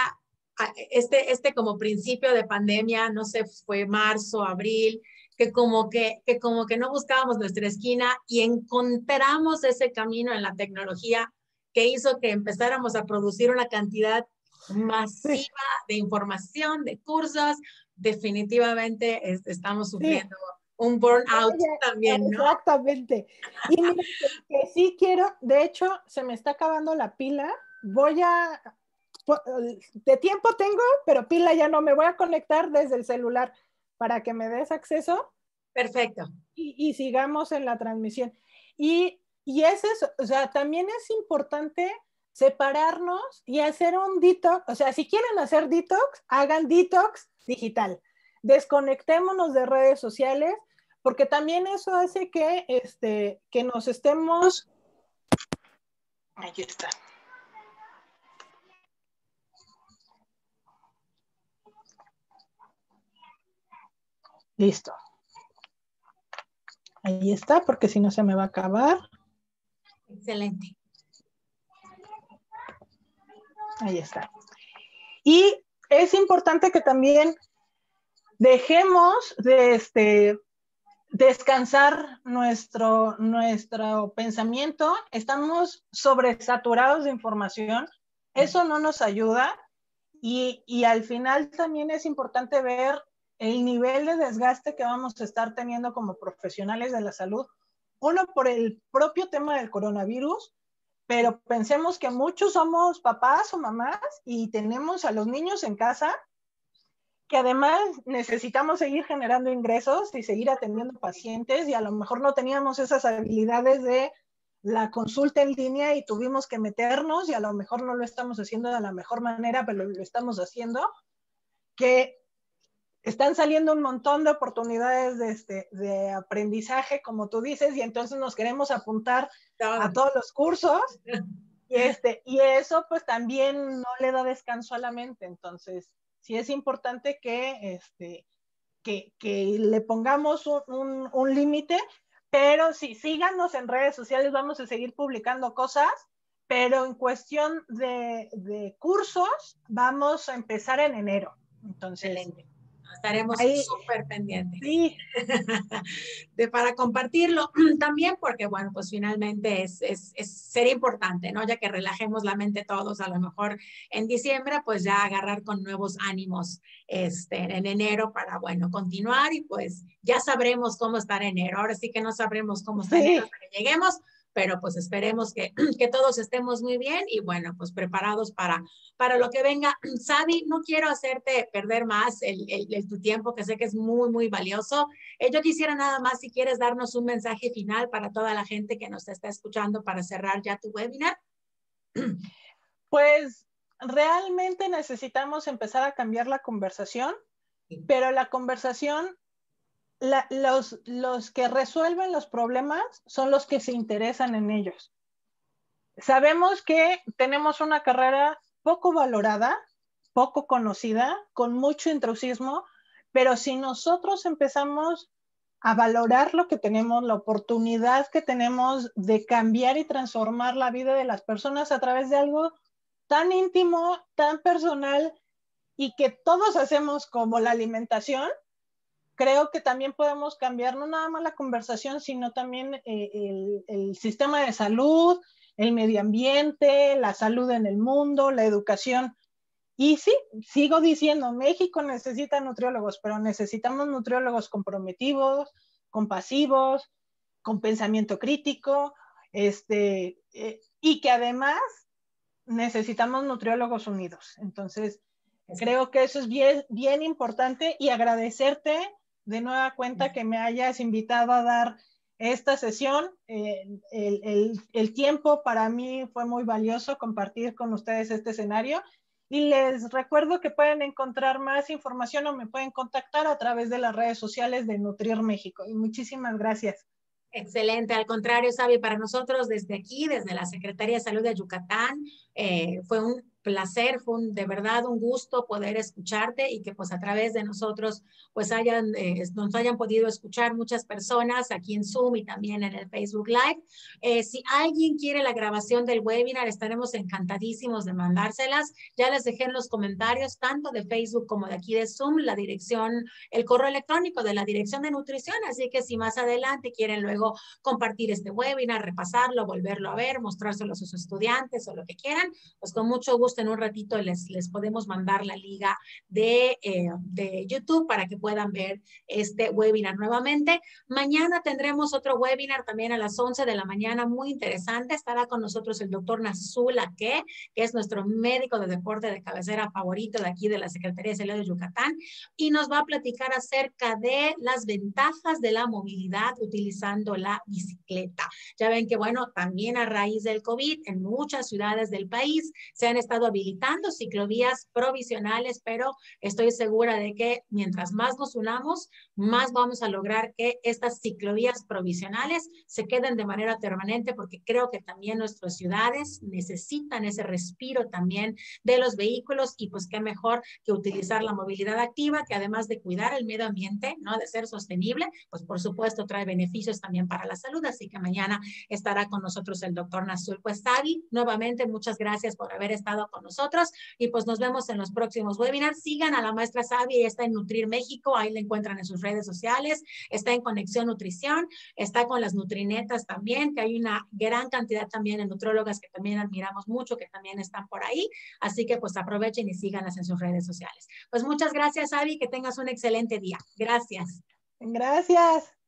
este, este como principio de pandemia, no sé, fue marzo, abril, que como que, que como que no buscábamos nuestra esquina y encontramos ese camino en la tecnología que hizo que empezáramos a producir una cantidad masiva de información, de cursos, definitivamente estamos sufriendo un burnout también, ¿no? Exactamente. Y mira, que, sí quiero, de hecho, se me está acabando la pila, voy a de tiempo tengo, pero pila ya no, me voy a conectar desde el celular para que me des acceso. Perfecto. Y, sigamos en la transmisión. Y, y es o sea, también es importante separarnos y hacer un detox. O sea, si quieren hacer detox, hagan detox digital. Desconectémonos de redes sociales, porque también eso hace que, este, que nos estemos... ahí está. Listo. Ahí está, porque si no se me va a acabar. Excelente. Ahí está. Y es importante que también dejemos de este, descansar nuestro, nuestro pensamiento. Estamos sobresaturados de información. Eso no nos ayuda. y al final también es importante ver el nivel de desgaste que vamos a estar teniendo como profesionales de la salud. Uno, por el propio tema del coronavirus, pero pensemos que muchos somos papás o mamás y tenemos a los niños en casa que además necesitamos seguir generando ingresos y seguir atendiendo pacientes y a lo mejor no teníamos esas habilidades de la consulta en línea y tuvimos que meternos y a lo mejor no lo estamos haciendo de la mejor manera, pero lo estamos haciendo, que están saliendo un montón de oportunidades de, este, de aprendizaje, como tú dices, y entonces nos queremos apuntar a todos los cursos. Y, este, y eso pues también no le da descanso a la mente. Entonces, sí es importante que, este, que, le pongamos un, límite, pero sí, síganos en redes sociales, vamos a seguir publicando cosas pero en cuestión de, cursos, vamos a empezar en enero. Entonces, Estaremos súper pendientes sí. de, para compartirlo también, porque bueno, pues finalmente es, es, es, sería importante, ¿no? Ya que relajemos la mente todos, a lo mejor en diciembre, pues ya agarrar con nuevos ánimos este, en enero para, bueno, continuar y pues ya sabremos cómo estar enero. Ahora sí que no sabremos cómo estar sí. enero, que lleguemos pero pues esperemos que, todos estemos muy bien y bueno, pues preparados para, para lo que venga. Sabi, no quiero hacerte perder más el, tu tiempo, que sé que es muy, muy valioso. Eh, yo quisiera nada más, si quieres, darnos un mensaje final para toda la gente que nos está escuchando para cerrar ya tu webinar. Pues realmente necesitamos empezar a cambiar la conversación, pero la conversación los, los que resuelven los problemas son los que se interesan en ellos. Sabemos que tenemos una carrera poco valorada, poco conocida, con mucho intrusismo, pero si nosotros empezamos a valorar lo que tenemos, la oportunidad que tenemos de cambiar y transformar la vida de las personas a través de algo tan íntimo, tan personal y que todos hacemos como la alimentación, creo que también podemos cambiar no nada más la conversación, sino también eh, el, el, sistema de salud, el medio ambiente, la salud en el mundo, la educación. Y sí, sigo diciendo, México necesita nutriólogos, pero necesitamos nutriólogos comprometidos, compasivos, con pensamiento crítico, este, eh, y que además necesitamos nutriólogos unidos. Entonces, Creo que eso es bien, bien importante y agradecerte de nueva cuenta que me hayas invitado a dar esta sesión. el, tiempo para mí fue muy valioso compartir con ustedes este escenario. Y les recuerdo que pueden encontrar más información o me pueden contactar a través de las redes sociales de Nutrir México. Y muchísimas gracias. Excelente, al contrario, Sabi, para nosotros desde aquí, desde la Secretaría de Salud de Yucatán, eh, fue un placer, fue de verdad un gusto poder escucharte y que pues a través de nosotros pues hayan, eh, nos hayan podido escuchar muchas personas aquí en Zoom y también en el Facebook Live. Eh, si alguien quiere la grabación del webinar, estaremos encantadísimos de mandárselas. Ya les dejé en los comentarios, tanto de Facebook como de aquí de Zoom, la dirección, el correo electrónico de la dirección de nutrición, así que si más adelante quieren luego compartir este webinar, repasarlo, volverlo a ver, mostrárselo a sus estudiantes o lo que quieran, pues con mucho gusto en un ratito les, les podemos mandar la liga eh, de, YouTube para que puedan ver este webinar nuevamente. Mañana tendremos otro webinar también a las 11 de la mañana, muy interesante. Estará con nosotros el doctor Nazula que que es nuestro médico de deporte de cabecera favorito de aquí de la Secretaría de Salud de Yucatán, y nos va a platicar acerca de las ventajas de la movilidad utilizando la bicicleta. Ya ven que, bueno, también a raíz del COVID, en muchas ciudades del país se han estado habilitando ciclovías provisionales, pero estoy segura de que mientras más nos unamos, más vamos a lograr que estas ciclovías provisionales se queden de manera permanente, porque creo que también nuestras ciudades necesitan ese respiro también de los vehículos y pues qué mejor que utilizar la movilidad activa, que además de cuidar el medio ambiente, ¿no? De ser sostenible, pues por supuesto trae beneficios también para la salud, así que mañana estará con nosotros el doctor Nazul Cuestavi. Nuevamente, muchas gracias por haber estado con nosotros y pues nos vemos en los próximos webinars. Sigan a la maestra Sabi, está en Nutrir México, ahí la encuentran en sus redes sociales, está en Conexión Nutrición, está con las Nutrinetas también, que hay una gran cantidad también de nutrólogas que también admiramos mucho, que también están por ahí, así que pues aprovechen y síganlas en sus redes sociales. Pues muchas gracias Sabi, que tengas un excelente día. Gracias. Gracias.